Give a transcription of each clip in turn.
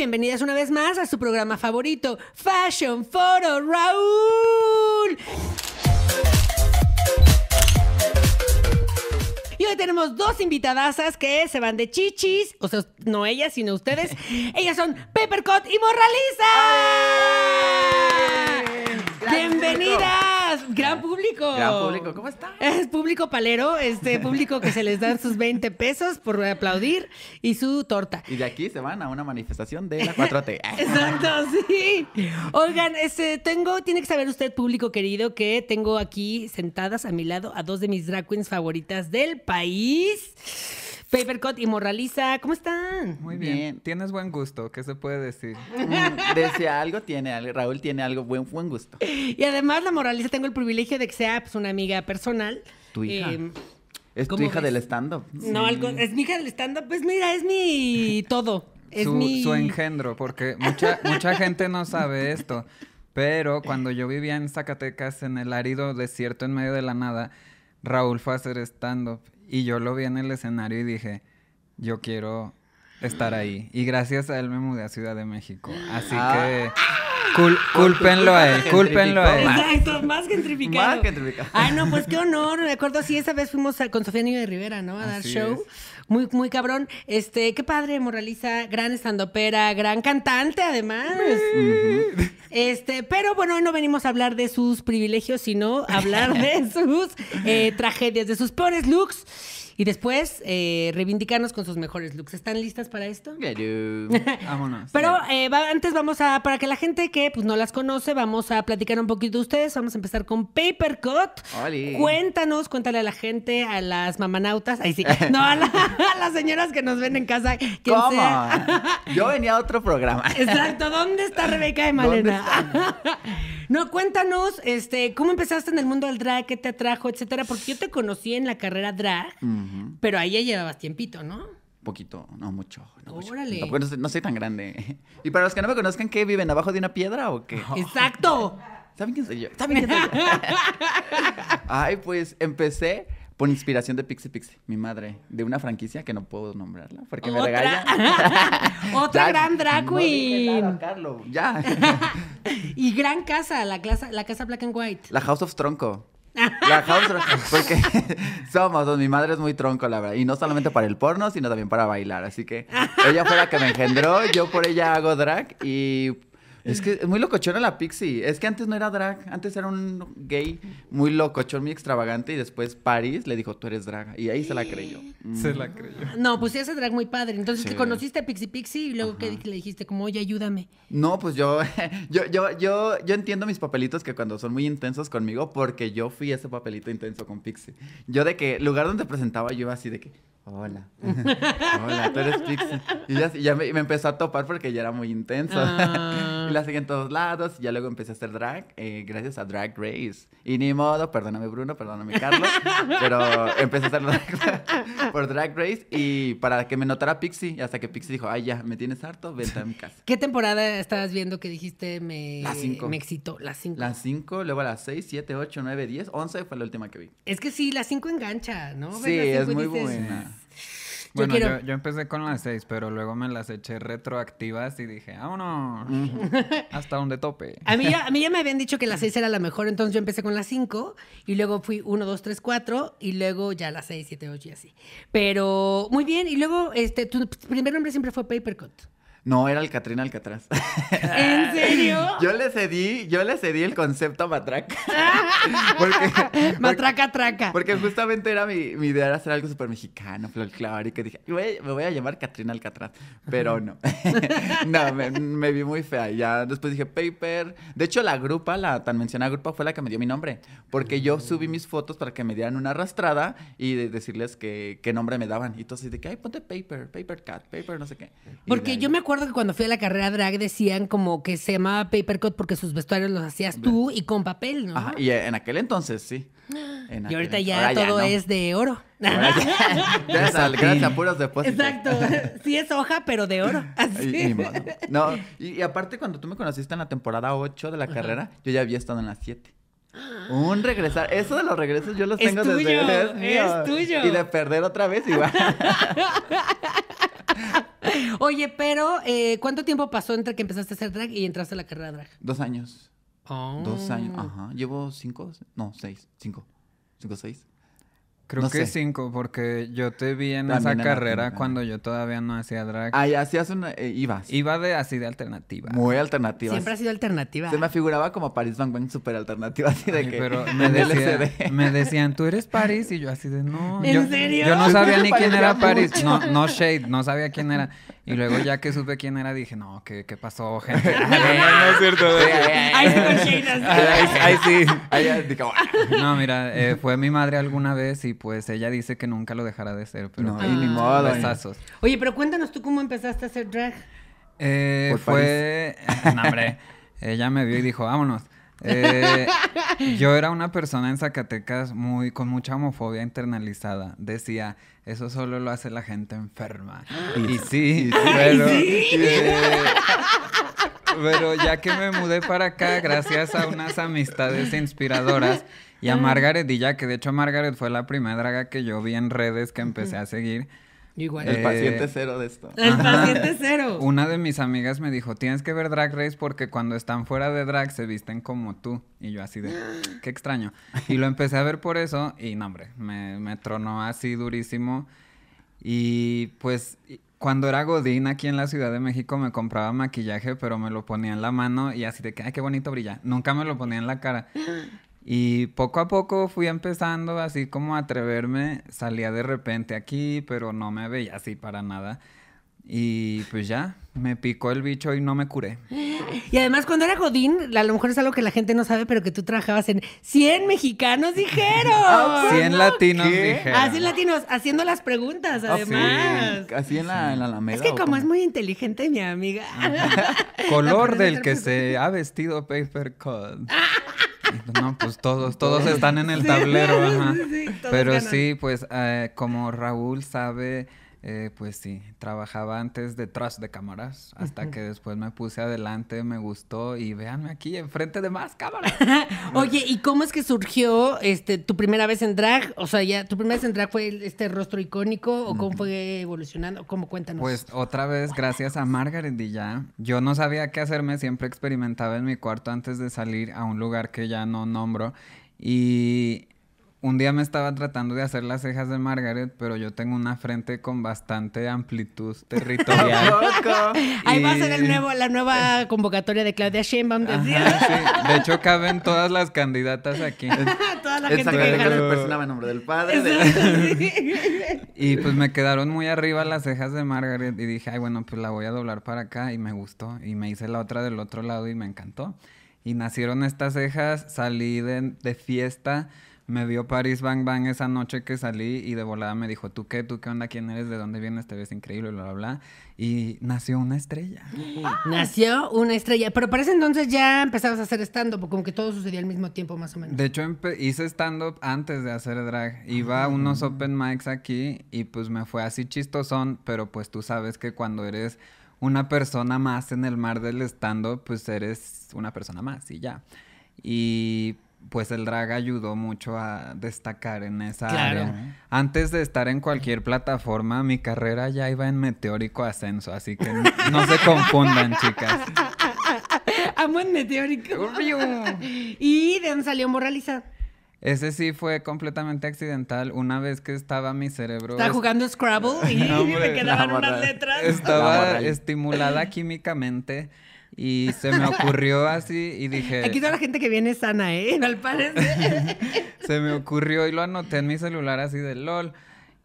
Bienvenidas una vez más a su programa favorito, Fashion Photo Raúl. Y hoy tenemos dos invitadasas que se van de chichis, o sea, no ellas, sino ustedes. Ellas son Peppercot y Morraliza. ¡Bienvenidas! gran público. Gran público, ¿cómo está? Es público palero, este público que se les dan sus 20 pesos por aplaudir y su torta. Y de aquí se van a una manifestación de la 4T. Exacto, sí. Oigan, este, tengo, tiene que saber usted, público querido, que tengo aquí sentadas a mi lado a dos de mis drag queens favoritas del país. Papercut y Moraliza, ¿cómo están? Muy bien. Tienes buen gusto, ¿qué se puede decir? Mm, decía algo, tiene Raúl tiene algo, buen, buen gusto. Y además, la Moraliza, tengo el privilegio de que sea pues, una amiga personal. Tu hija. Eh, es tu hija del stand-up. No, algo, es mi hija del stand-up. Pues mira, es mi todo. Es su, mi... su engendro, porque mucha, mucha gente no sabe esto. Pero cuando yo vivía en Zacatecas, en el árido desierto en medio de la nada, Raúl fue a hacer stand-up y yo lo vi en el escenario y dije, yo quiero estar ahí. Y gracias a él me mudé a Ciudad de México. Así ah. que... culpenlo cúlpenlo a él, cúlpenlo a él. Exacto, más gentrificado. Más gentrificado. Ay, ah, no, pues qué honor. Me acuerdo, sí, esa vez fuimos con Sofía Niño de Rivera, ¿no? A dar show muy, muy cabrón. Este, qué padre, Moraliza, gran estandopera, gran cantante además. Este, pero bueno, no venimos a hablar de sus privilegios, sino a hablar de sus eh, tragedias, de sus peores looks. Y después eh, reivindicarnos con sus mejores looks. ¿Están listas para esto? Vámonos. Pero eh, antes vamos a, para que la gente que pues, no las conoce, vamos a platicar un poquito de ustedes. Vamos a empezar con Paper Cut. Cuéntanos, cuéntale a la gente, a las mamanautas, ahí sí, no, a, las señoras que nos ven en casa. ¿Cómo? Yo venía a otro programa. Exacto, ¿dónde está Rebeca de Malena? No, cuéntanos, este, ¿cómo empezaste en el mundo del drag? ¿Qué te atrajo, etcétera? Porque yo te conocí en la carrera drag, pero ahí ya llevabas tiempito, ¿no? Poquito, no mucho. No Órale. No, no, soy tan grande. Y para los que no me conozcan, ¿qué? ¿Viven abajo de una piedra o qué? Exacto. ¿Saben quién soy yo? ¿Saben quién soy yo? Ay, pues empecé por inspiración de Pixie Pixie, mi madre, de una franquicia que no puedo nombrarla porque me regala. Otra gran drag queen. ya. y gran casa, la, casa, la casa Black and White. La House of Tronco. La house Tronco, of... porque somos, mi madre es muy tronco, la verdad. Y no solamente para el porno, sino también para bailar. Así que ella fue la que me engendró, yo por ella hago drag y es que es muy locochona la Pixie. Es que antes no era drag, antes era un gay muy locochón, muy extravagante. Y después Paris le dijo, tú eres drag. Y ahí se la creyó. Se la creyó. Ah, no, pues sí, ese drag muy padre. Entonces, ¿te conociste a Pixie Pixie y luego que le dijiste, como, oye, ayúdame. No, pues yo, yo, yo, yo, entiendo mis papelitos que cuando son muy intensos conmigo, porque yo fui ese papelito intenso con Pixie. Yo de que, lugar donde presentaba, yo iba así de que hola, hola, tú eres Pixie. Y ya, me, empezó a topar porque ya era muy intenso. Ah. y la seguí en todos lados. Y ya luego empecé a hacer drag eh, gracias a Drag Race. Y ni modo, perdóname Bruno, perdóname Carlos, pero empecé a hacer drag por Drag Race y para que me notara Pixie. hasta que Pixie dijo, ay, ya, me tienes harto, vente a mi casa. ¿Qué temporada estabas viendo que dijiste me, la me excitó? Las 5. Las 5, luego las 6, 7, 8, 9, 10, 11 fue la última que vi. Es que sí, las 5 engancha, ¿no? Sí, es muy buena bueno, yo, empecé con las seis, pero luego me las eché retroactivas y dije, vámonos, hasta donde tope. A mí, ya, a mí me habían dicho que las seis era la mejor, entonces yo empecé con las cinco y luego fui uno, dos, tres, cuatro y luego ya las seis, siete, ocho y así. Pero muy bien, y luego este, tu primer nombre siempre fue Papercut. No, era el Catrina Alcatraz. ¿En serio? Yo le cedí, yo le cedí el concepto a Matraca. porque, Matraca Traca. Porque justamente era mi, idea era hacer algo súper mexicano, folclórico. Y dije, me voy a llamar Catrina Alcatraz. Pero no. no, me, vi muy fea. Ya después dije, paper. De hecho, la grupa, la tan mencionada grupa, fue la que me dio mi nombre. Porque yo subí mis fotos para que me dieran una arrastrada y de decirles qué nombre me daban. Y entonces de que, ay, ponte paper, paper cat, paper, no sé qué. porque yo me acuerdo recuerdo que cuando fui a la carrera drag decían como que se llamaba cut porque sus vestuarios los hacías tú y con papel, ¿no? Ajá, y en aquel entonces sí. Ah. y ahorita ya todo es de oro. Gracias a, puros Exacto. Sí es hoja, pero de oro. Así. Y, no, y, aparte cuando tú me conociste en la temporada 8 de la carrera, yo ya había estado en la 7. Un regresar. Eso de los regresos yo los tengo desde... Es, es tuyo. Y de perder otra vez igual. Oye, pero eh, ¿cuánto tiempo pasó entre que empezaste a hacer drag y entraste a la carrera drag? Dos años. Oh. Dos años, ajá. Llevo cinco, no, seis, cinco. Cinco, seis. Creo que cinco, porque yo te vi en esa carrera cuando yo todavía no hacía drag. Ah, hacías una... Eh, ibas. Iba de así de alternativa. Muy alternativa. Siempre ha sido alternativa. Se me figuraba como Paris Van Gogh súper alternativa, así de que... Pero me, decían, tú eres Paris, y yo así de, no. ¿En serio? Yo no sabía ni quién era Paris. No, no shade, no sabía quién era. Y luego ya que supe quién era, dije, no, ¿qué, pasó, gente? no, no es cierto. Ahí sí. No, mira, eh, fue mi madre alguna vez y pues ella dice que nunca lo dejará de ser. Pero no, pues, ni modo. Besazos. Oye, pero cuéntanos tú cómo empezaste a hacer drag. Eh, fue... No, hombre. ella me vio y dijo, vámonos. Eh, yo era una persona en Zacatecas muy, con mucha homofobia internalizada. Decía, eso solo lo hace la gente enferma. Y, sí, pero... Eh, pero ya que me mudé para acá, gracias a unas amistades inspiradoras y a Margaret y ya que de hecho Margaret fue la primera draga que yo vi en redes que empecé a seguir Igual. El eh, paciente cero de esto. El paciente cero. Una de mis amigas me dijo, tienes que ver Drag Race porque cuando están fuera de drag se visten como tú. Y yo así de, qué extraño. Y lo empecé a ver por eso y no, hombre, me, me tronó así durísimo. Y pues cuando era Godín aquí en la Ciudad de México me compraba maquillaje, pero me lo ponía en la mano y así de que, ay, qué bonito brilla. Nunca me lo ponía en la cara. Y poco a poco fui empezando así como a atreverme, salía de repente aquí, pero no me veía así para nada. Y pues ya, me picó el bicho y no me curé. Y además cuando era Godín, a lo mejor es algo que la gente no sabe, pero que tú trabajabas en 100 mexicanos dijeron. 100 ah, latinos dijeron. Ah, 100 latinos, haciendo las preguntas ah, además. Así en la, en la Alameda. Es que como, es muy inteligente mi amiga. Color del que se ha vestido Paper Cut. No, pues todos, todos están en el tablero, ajá. Pero sí, pues eh, como Raúl sabe eh, pues sí, trabajaba antes detrás de cámaras, hasta que después me puse adelante, me gustó y véanme aquí enfrente de más cámaras. Oye, ¿y cómo es que surgió este tu primera vez en drag? O sea, ya tu primera vez en drag fue este rostro icónico o cómo fue evolucionando, cómo cuéntanos. Pues otra vez gracias a Margaret ya yo no sabía qué hacerme, siempre experimentaba en mi cuarto antes de salir a un lugar que ya no nombro y un día me estaba tratando de hacer las cejas de Margaret, pero yo tengo una frente con bastante amplitud territorial. Ahí va a ser el nuevo, la nueva convocatoria de Claudia Sheinbaum. decía. sí. De hecho, caben todas las candidatas aquí. Toda la gente que personaba en nombre del padre. y pues me quedaron muy arriba las cejas de Margaret y dije, ay, bueno, pues la voy a doblar para acá y me gustó. Y me hice la otra del otro lado y me encantó. Y nacieron estas cejas, salí de, de fiesta me dio Paris Bang Bang esa noche que salí y de volada me dijo, ¿tú qué? ¿Tú qué onda? ¿Quién eres? ¿De dónde vienes? Te ves increíble, bla, bla, bla. Y nació una estrella. Nació una estrella. Pero para ese entonces ya empezabas a hacer stand-up, como que todo sucedía al mismo tiempo más o menos. De hecho, hice stand-up antes de hacer drag. Iba a ah. unos open mics aquí y pues me fue así chistosón, pero pues tú sabes que cuando eres una persona más en el mar del stand-up, pues eres una persona más y ya. Y pues el drag ayudó mucho a destacar en esa área. Antes de estar en cualquier plataforma, mi carrera ya iba en meteórico ascenso, así que no, se confundan, chicas. Amo en meteórico. ¿Y de dónde salió Moraliza? Ese sí fue completamente accidental. Una vez que estaba mi cerebro. Estaba jugando Scrabble y me quedaban unas letras. Estaba estimulada químicamente y se me ocurrió así y dije... Aquí toda la gente que viene sana, ¿eh? Al parecer. se me ocurrió y lo anoté en mi celular así de LOL.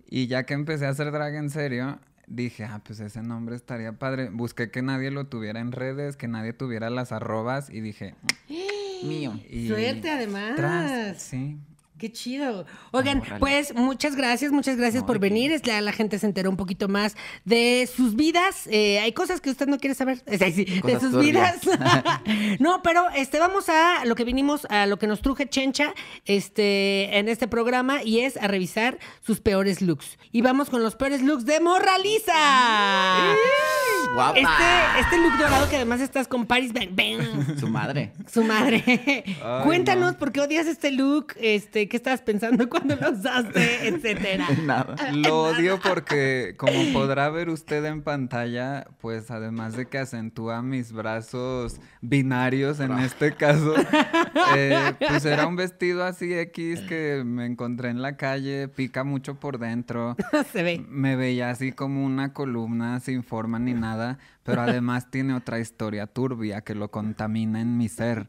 Y ya que empecé a hacer drag en serio, dije, ah, pues ese nombre estaría padre. Busqué que nadie lo tuviera en redes, que nadie tuviera las arrobas y dije, ah, mío. Suerte además. sí. Qué chido. Oigan, pues muchas gracias, muchas gracias por venir. Es la, gente se enteró un poquito más de sus vidas. Eh, hay cosas que usted no quiere saber. Eh, de sus vidas. no, pero este, vamos a lo que vinimos, a lo que nos truje Chencha este, en este programa y es a revisar sus peores looks. Y vamos con los peores looks de Morraliza guapa. Este, este, look dorado que además estás con Paris Ben Su madre. Su madre. Cuéntanos por qué odias este look, este, qué estabas pensando cuando lo usaste, etcétera. Nada. Lo odio porque, como podrá ver usted en pantalla, pues además de que acentúa mis brazos binarios en este caso, eh, pues era un vestido así X que me encontré en la calle, pica mucho por dentro. Se ve. Me veía así como una columna sin forma ni nada pero además tiene otra historia turbia que lo contamina en mi ser.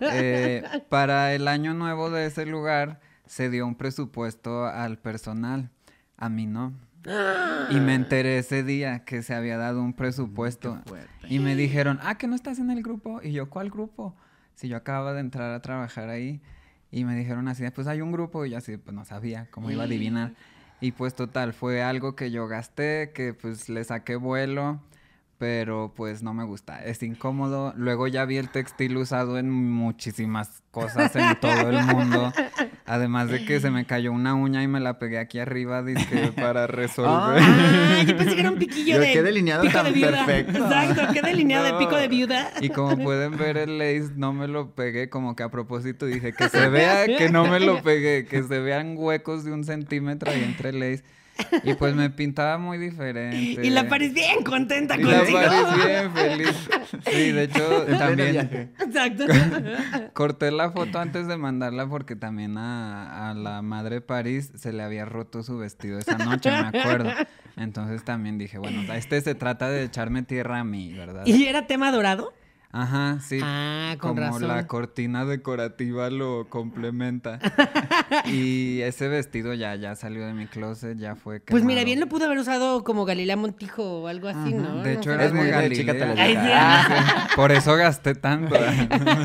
Eh, para el año nuevo de ese lugar se dio un presupuesto al personal, a mí no. Y me enteré ese día que se había dado un presupuesto. Mm, y me dijeron, ah, que no estás en el grupo. Y yo, ¿cuál grupo? Si yo acababa de entrar a trabajar ahí. Y me dijeron así, pues hay un grupo. Y yo así, pues no sabía cómo iba a adivinar. Y pues total, fue algo que yo gasté, que pues le saqué vuelo pero pues no me gusta, es incómodo. Luego ya vi el textil usado en muchísimas cosas en todo el mundo. Además de que se me cayó una uña y me la pegué aquí arriba para resolver. ah, yo pensé que era un piquillo de qué delineado pico de viuda. perfecto. Exacto, qué delineado de pico de viuda. Y como pueden ver el lace no me lo pegué como que a propósito dije que se vea que no me lo pegué, que se vean huecos de un centímetro ahí entre el lace. Y pues me pintaba muy diferente. Y la París bien contenta y contigo. La París bien feliz. Sí, de hecho, también. Exacto. Corté la foto antes de mandarla porque también a, a, la madre París se le había roto su vestido esa noche, me acuerdo. Entonces también dije, bueno, este se trata de echarme tierra a mí, ¿verdad? ¿Y era tema dorado? Ajá, sí. Ah, con Como la cortina decorativa lo complementa. y ese vestido ya, ya salió de mi closet, ya fue Pues mira, bien lo pude haber usado como Galilea Montijo o algo así, ¿no? De hecho, eres muy Galilea. Ah, Por eso gasté tanto.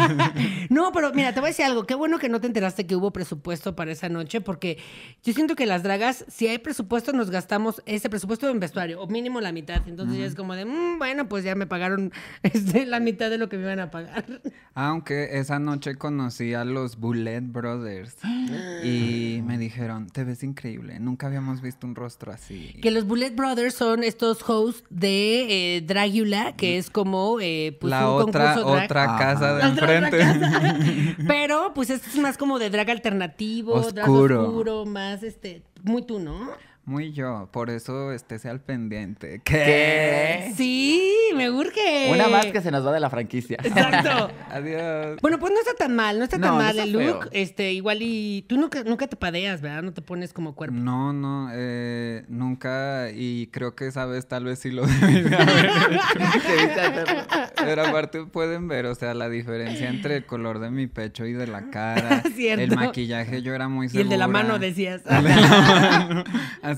no, pero mira, te voy a decir algo. Qué bueno que no te enteraste que hubo presupuesto para esa noche, porque yo siento que las dragas, si hay presupuesto, nos gastamos ese presupuesto en vestuario, o mínimo la mitad. Entonces ya es como de, mm, bueno, pues ya me pagaron este, la mitad del que me iban a pagar. Aunque esa noche conocí a los Bullet Brothers y me dijeron, te ves increíble, nunca habíamos visto un rostro así. Que los Bullet Brothers son estos hosts de eh, Dragula, que es como eh, pues, la un otra, otra casa de enfrente. Pero pues este es más como de drag alternativo, oscuro. oscuro, más este, muy tú, ¿no? Muy yo, por eso este, sea al pendiente. ¿Qué? Sí, me urge. Una más que se nos va de la franquicia. Exacto. Adiós. Bueno, pues no está tan mal, no está tan mal el look. Este, igual y tú nunca, nunca te padeas, ¿verdad? No te pones como cuerpo. No, no, eh, nunca. Y creo que sabes, tal vez si lo Pero aparte pueden ver, o sea, la diferencia entre el color de mi pecho y de la cara. El maquillaje yo era muy segura. Y el de la mano decías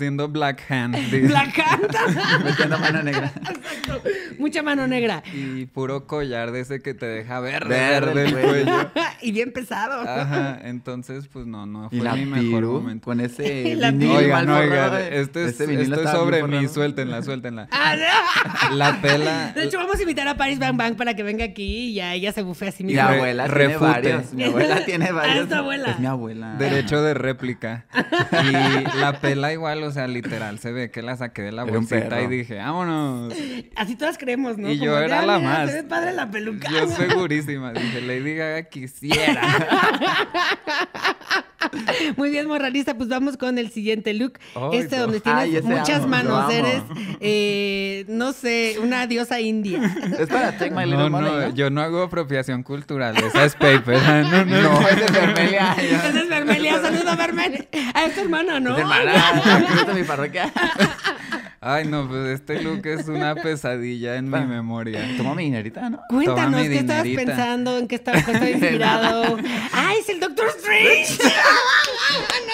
haciendo black hand. Dice. black hand. mano negra. Exacto. Mucha mano negra. Y puro collar de ese que te deja verde, verde el cuello. y bien pesado. Ajá, entonces pues no, no fue ¿Y la mi mejor momento. Con ese vinilo Oigan, es, eh. este es este sobre mí, suéltenla, suéltenla. Ah, la pela De hecho, vamos a invitar a Paris Bang Bang para que venga aquí y ya ella se bufea así mismo Mi abuela tiene varios. Mi abuela tiene ah, varios. Es mi abuela. Derecho de réplica. Y la pela igual o sea, literal, se ve que la saqué de la bolsita y dije, vámonos. Así todas creemos, ¿no? Y yo era la más. padre la peluca. Yo segurísima, dije, Lady Gaga quisiera. Muy bien, morralista, pues vamos con el siguiente look. este donde tienes muchas manos. Eres, eh, no sé, una diosa india. Es para Take no, no, yo no hago apropiación cultural. Esa es Paper. No, no, no. Esa es Vermelia. Esa es Vermelia. Saludo, Vermelia. A esta hermana, ¿no? hermana. mi parroquia. Ay, no, pues este look es una pesadilla en mi memoria. Toma mi dinerita, ¿no? Cuéntanos, ¿qué estabas pensando? ¿En qué estaba inspirado? ¡Ay, es el Doctor Strange! no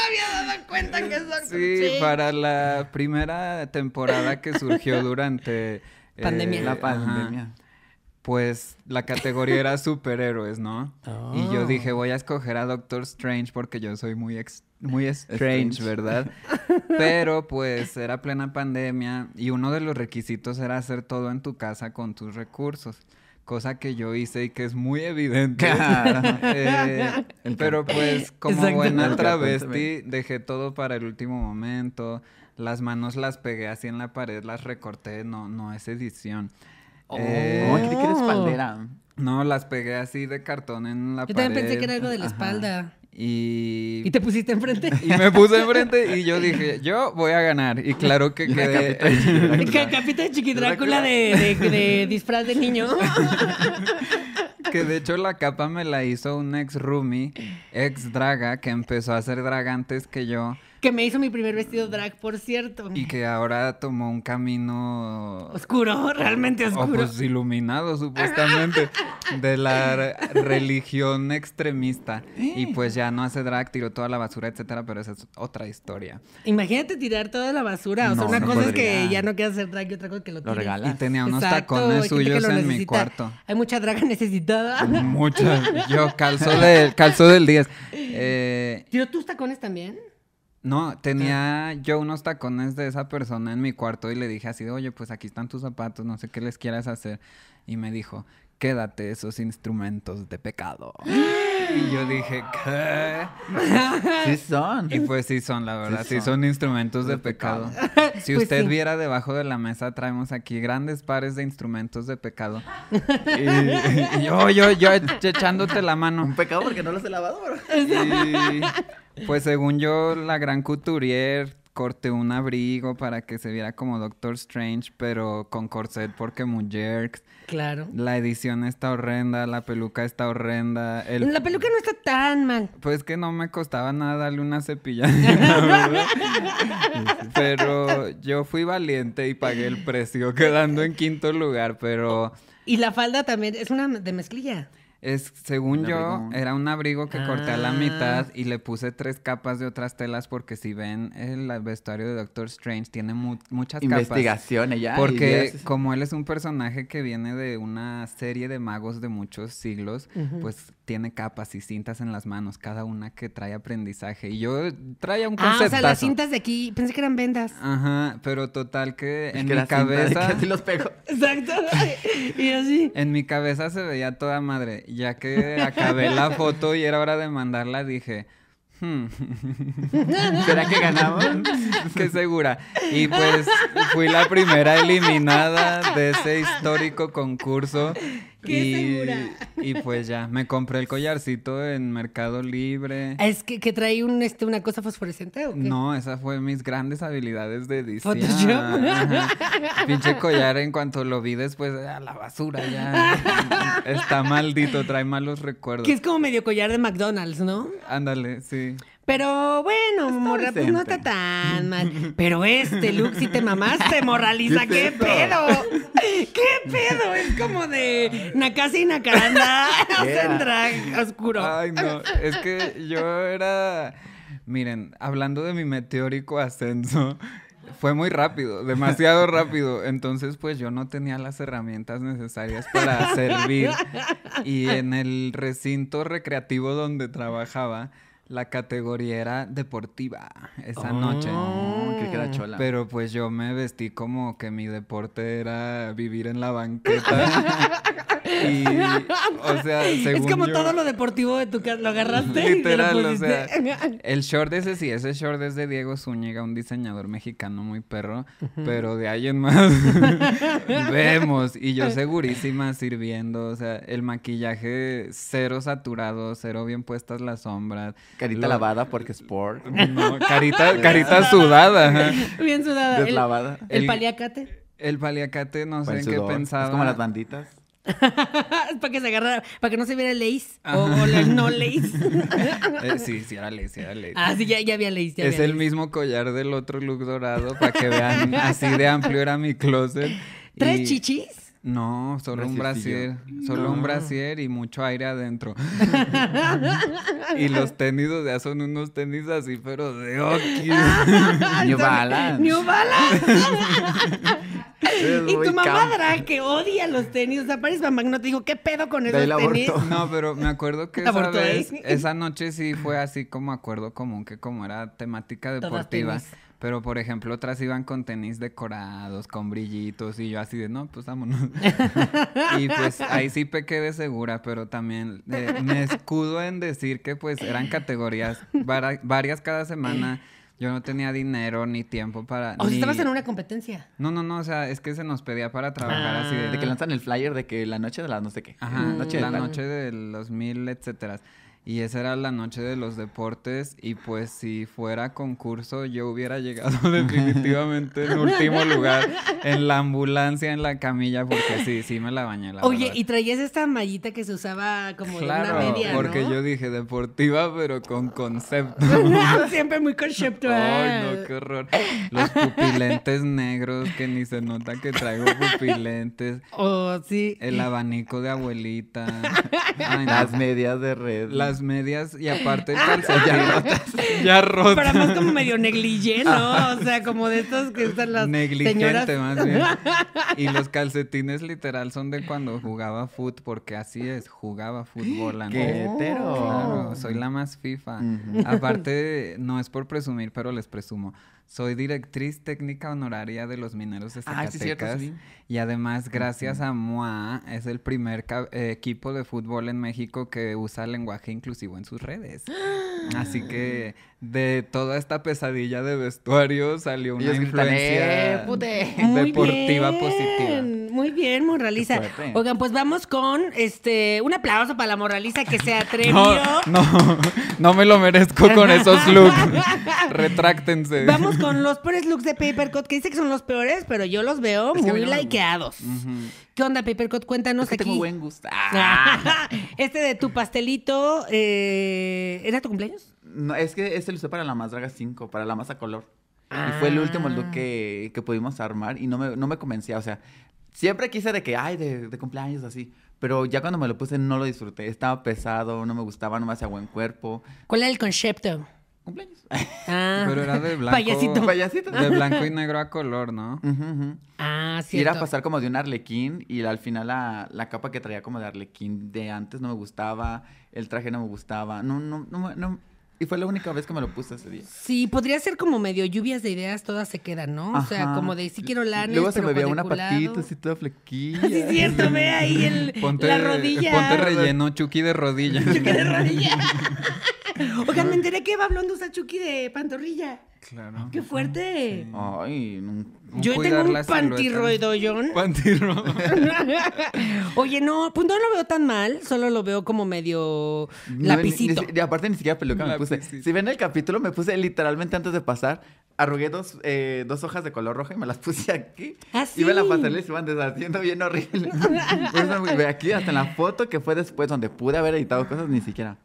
había dado cuenta que es Doctor sí, Strange. Sí, para la primera temporada que surgió durante... Eh, la pandemia pues la categoría era superhéroes, ¿no? Y yo oh. dije, voy a escoger a Doctor Strange porque yo soy muy, muy strange, ¿verdad? Pero pues era plena pandemia y uno de los requisitos era hacer todo en tu casa con tus recursos. Cosa que yo hice y que es muy evidente. Eh, pero pues como buena travesti dejé todo para el último momento. Las manos las pegué así en la pared, las recorté. No, no es edición. Oh. No, las pegué así de cartón en la pared. Yo también pensé que era algo de la espalda. Y... y... te pusiste enfrente. Y me puse enfrente y yo dije, yo voy a ganar. Y claro que quedé... Capita de, de, de disfraz de niño. que de hecho la capa me la hizo un ex roomie, ex draga, que empezó a hacer drag antes que yo que me hizo mi primer vestido drag, por cierto. Y que ahora tomó un camino... Oscuro, realmente oscuro. pues iluminado, supuestamente, de la religión extremista. Eh. Y pues ya no hace drag, tiró toda la basura, etcétera, pero esa es otra historia. Imagínate tirar toda la basura. O sea, una cosa es que ya no quieras hacer drag y otra cosa que lo, lo Y tenía unos tacones suyos en mi cuarto. Hay mucha drag necesitada. Mucha. Yo calzo del, calzo del 10. Eh, ¿Tiró tus tacones también? No, tenía yo unos tacones de esa persona en mi cuarto y le dije así oye, pues aquí están tus zapatos, no sé qué les quieras hacer. Y me dijo, quédate esos instrumentos de pecado. ¡Ah! Y yo dije, ¿qué? Sí son. Y pues sí son, la verdad. Sí son, instrumentos de, pecado. Pues si usted viera debajo de la mesa, traemos aquí grandes pares de instrumentos de pecado. y, yo, yo, yo echándote la mano. Un pecado porque no los he lavado, bro. pues según yo, la gran couturier corté un abrigo para que se viera como Doctor Strange, pero con corset porque mujer. Claro. La edición está horrenda, la peluca está horrenda. La peluca no está tan mal. Pues que no me costaba nada darle una cepilla pero yo fui valiente y pagué el precio, quedando en quinto lugar, pero... Y la falda también es una de mezclilla. Es, según yo, era un abrigo que corté a la ah. mitad y le puse tres capas de otras telas porque si ven el vestuario de Doctor Strange tiene muchas Investigaciones ya. Porque como él es un personaje que viene de una serie de magos de muchos siglos, pues tiene capas y cintas en las manos, cada una que trae aprendizaje. Y yo traía un concepto. Ah, o sea, las cintas de aquí, pensé que eran vendas. Ajá, pero total que en mi cabeza. los pego. Exacto. y así. En mi cabeza se veía toda madre. Ya que acabé la foto y era hora de mandarla, dije. Hmm". ¿Será que ganamos? Qué segura. Y pues fui la primera eliminada de ese histórico concurso Qué y, Y pues ya, me compré el collarcito en Mercado Libre. ¿Es que, que trae este, una cosa fosforescente o No, esa fue mis grandes habilidades de diseño. Pinche collar, en cuanto lo vi después, a la basura ya. Está maldito, trae malos recuerdos. Que es como medio collar de McDonald's, ¿no? Ándale, sí. Pero bueno, pues, no está tan mal. Pero este look, si te mamaste, morraliza, ¿qué, ¿qué pedo? ¿Qué pedo? Es como de Nakasi y Nakaranda, drag oscuro. Ay, no, es que yo era... Miren, hablando de mi meteórico ascenso, fue muy rápido, demasiado rápido. Entonces, pues yo no tenía las herramientas necesarias para servir. Y en el recinto recreativo donde trabajaba, la categoría era deportiva esa oh, noche. Pero pues yo me vestí como que mi deporte era vivir en la banqueta. y, o sea, Es como todo lo deportivo de tu casa, lo agarraste. Literal, o sea. El short ese sí, ese short es de Diego Zúñiga, un diseñador mexicano muy perro. Pero de alguien más vemos. Y yo segurísima sirviendo. O sea, el maquillaje cero saturado, cero bien puestas las sombras. Carita lavada porque sport. No, carita, carita sudada. Bien sudada. Deslavada. El, el, paliacate. El paliacate, no sé en qué pensaba. Es como las banditas. para que se agarrara, para que no se viera lace o, o no lace. Eh, sí, sí era lace, sí era lace. Ah, sí, ya, ya había lace. es el mismo collar del otro look dorado, para que vean así de amplio era mi closet. ¿Tres chichis? No, solo un brasier. Solo un brasier y mucho aire adentro. y los tenidos ya son unos tenis así, pero de hockey. New Balance. New Balance. y tu mamá drag que odia los tenis. O sea, Paris no te dijo, ¿qué pedo con el tenis? No, pero me acuerdo que esa noche sí fue así como acuerdo común, que como era temática deportiva. Pero, por ejemplo, otras iban con tenis decorados, con brillitos, y yo así de, no, pues vámonos. y pues ahí sí pequé de segura, pero también eh, me escudo en decir que pues eran categorías varias cada semana. Yo no tenía dinero ni tiempo para. O sea, estabas en una competencia. No, no, no. O sea, es que se nos pedía para trabajar así de... Ah. de... que lanzan el flyer de que la noche de la no sé qué. Ajá, la, la noche de los mil, etcétera. Y esa era la noche de los deportes y pues si fuera concurso yo hubiera llegado definitivamente en último lugar en la ambulancia, en la camilla, porque sí, sí me la bañé. La Oye, y traías esta mallita que se usaba como una media, ¿no? porque yo dije deportiva pero con concepto. Siempre muy conceptual. Ay, no, qué horror. Los pupilentes negros que ni se nota que traigo pupilentes. Oh, sí. El abanico de abuelita. las medias de red. Las medias y aparte ah. el pues, ah. ya, rotas, ya Pero más como medio negligente, ¿no? O sea, como de estos que están las Negligente, señoras... más bien. Y los calcetines literal son de cuando jugaba foot porque así es, jugaba fútbol. ¿no? Claro, soy la más FIFA. Aparte, no es por presumir, pero les presumo. Soy directriz técnica honoraria de los mineros de Ah, sí, cierto, Y además, gracias a MOA, es el primer eh, equipo de fútbol en México que usa lenguaje inclusivo en sus redes. Así que de toda esta pesadilla de vestuario salió una influencia eh, deportiva positiva. Muy bien, Morraliza. Oigan, pues vamos con este un aplauso para la Morraliza que se atrevió. No, no, me lo merezco con esos looks. Retráctense. Vamos con los peores looks de Papercot, que dice que son los peores, pero yo los veo muy likeados. ¿Qué onda, Papercot? Cuéntanos que aquí. Ah. este de tu pastelito, eh, ¿era tu cumpleaños? No, es que este lo usé para la más draga 5, para la más a color. Y fue el último look ah. que, pudimos armar y no me, no me convencía. O sea, siempre quise de que, ay, de, de, cumpleaños así. Pero ya cuando me lo puse no lo disfruté. Estaba pesado, no me gustaba, no me hacía buen cuerpo. ¿Cuál era el concepto? Cumpleaños. Ah. Pero era de blanco. Payasito. Payasito. De blanco y negro a color, ¿no? Ah, sí. Era pasar como de un arlequín y al final la, la, capa que traía como de arlequín de antes no me gustaba. El traje no me gustaba. No, no, no, no y fue la única vez que me lo puse ese día. Sí, podría ser como medio lluvias de ideas, todas se quedan, ¿no? O sea, como de sí quiero lanes, Luego se me veía una patita así toda flequilla. sí, cierto, ve ahí el, ponte, la rodilla. Ponte relleno, Chucky de rodilla. Chucky de rodilla. Oigan, me enteré que va hablando usa Chucky de pantorrilla. Claro. ¡Qué fuerte! Ay, Yo tengo un pantirroidollón. Pantirro. Oye, no, pues no lo veo tan mal, solo lo veo como medio lapicito. Y aparte, ni siquiera peluca me puse. Si ven el capítulo, me puse literalmente antes de pasar, arrugué dos, eh, dos hojas de color rojo y me las puse aquí. Así. Ah, iba a la pasarela y se iban deshaciendo bien horrible. Ve aquí, hasta en la foto que fue después, donde pude haber editado cosas, ni siquiera.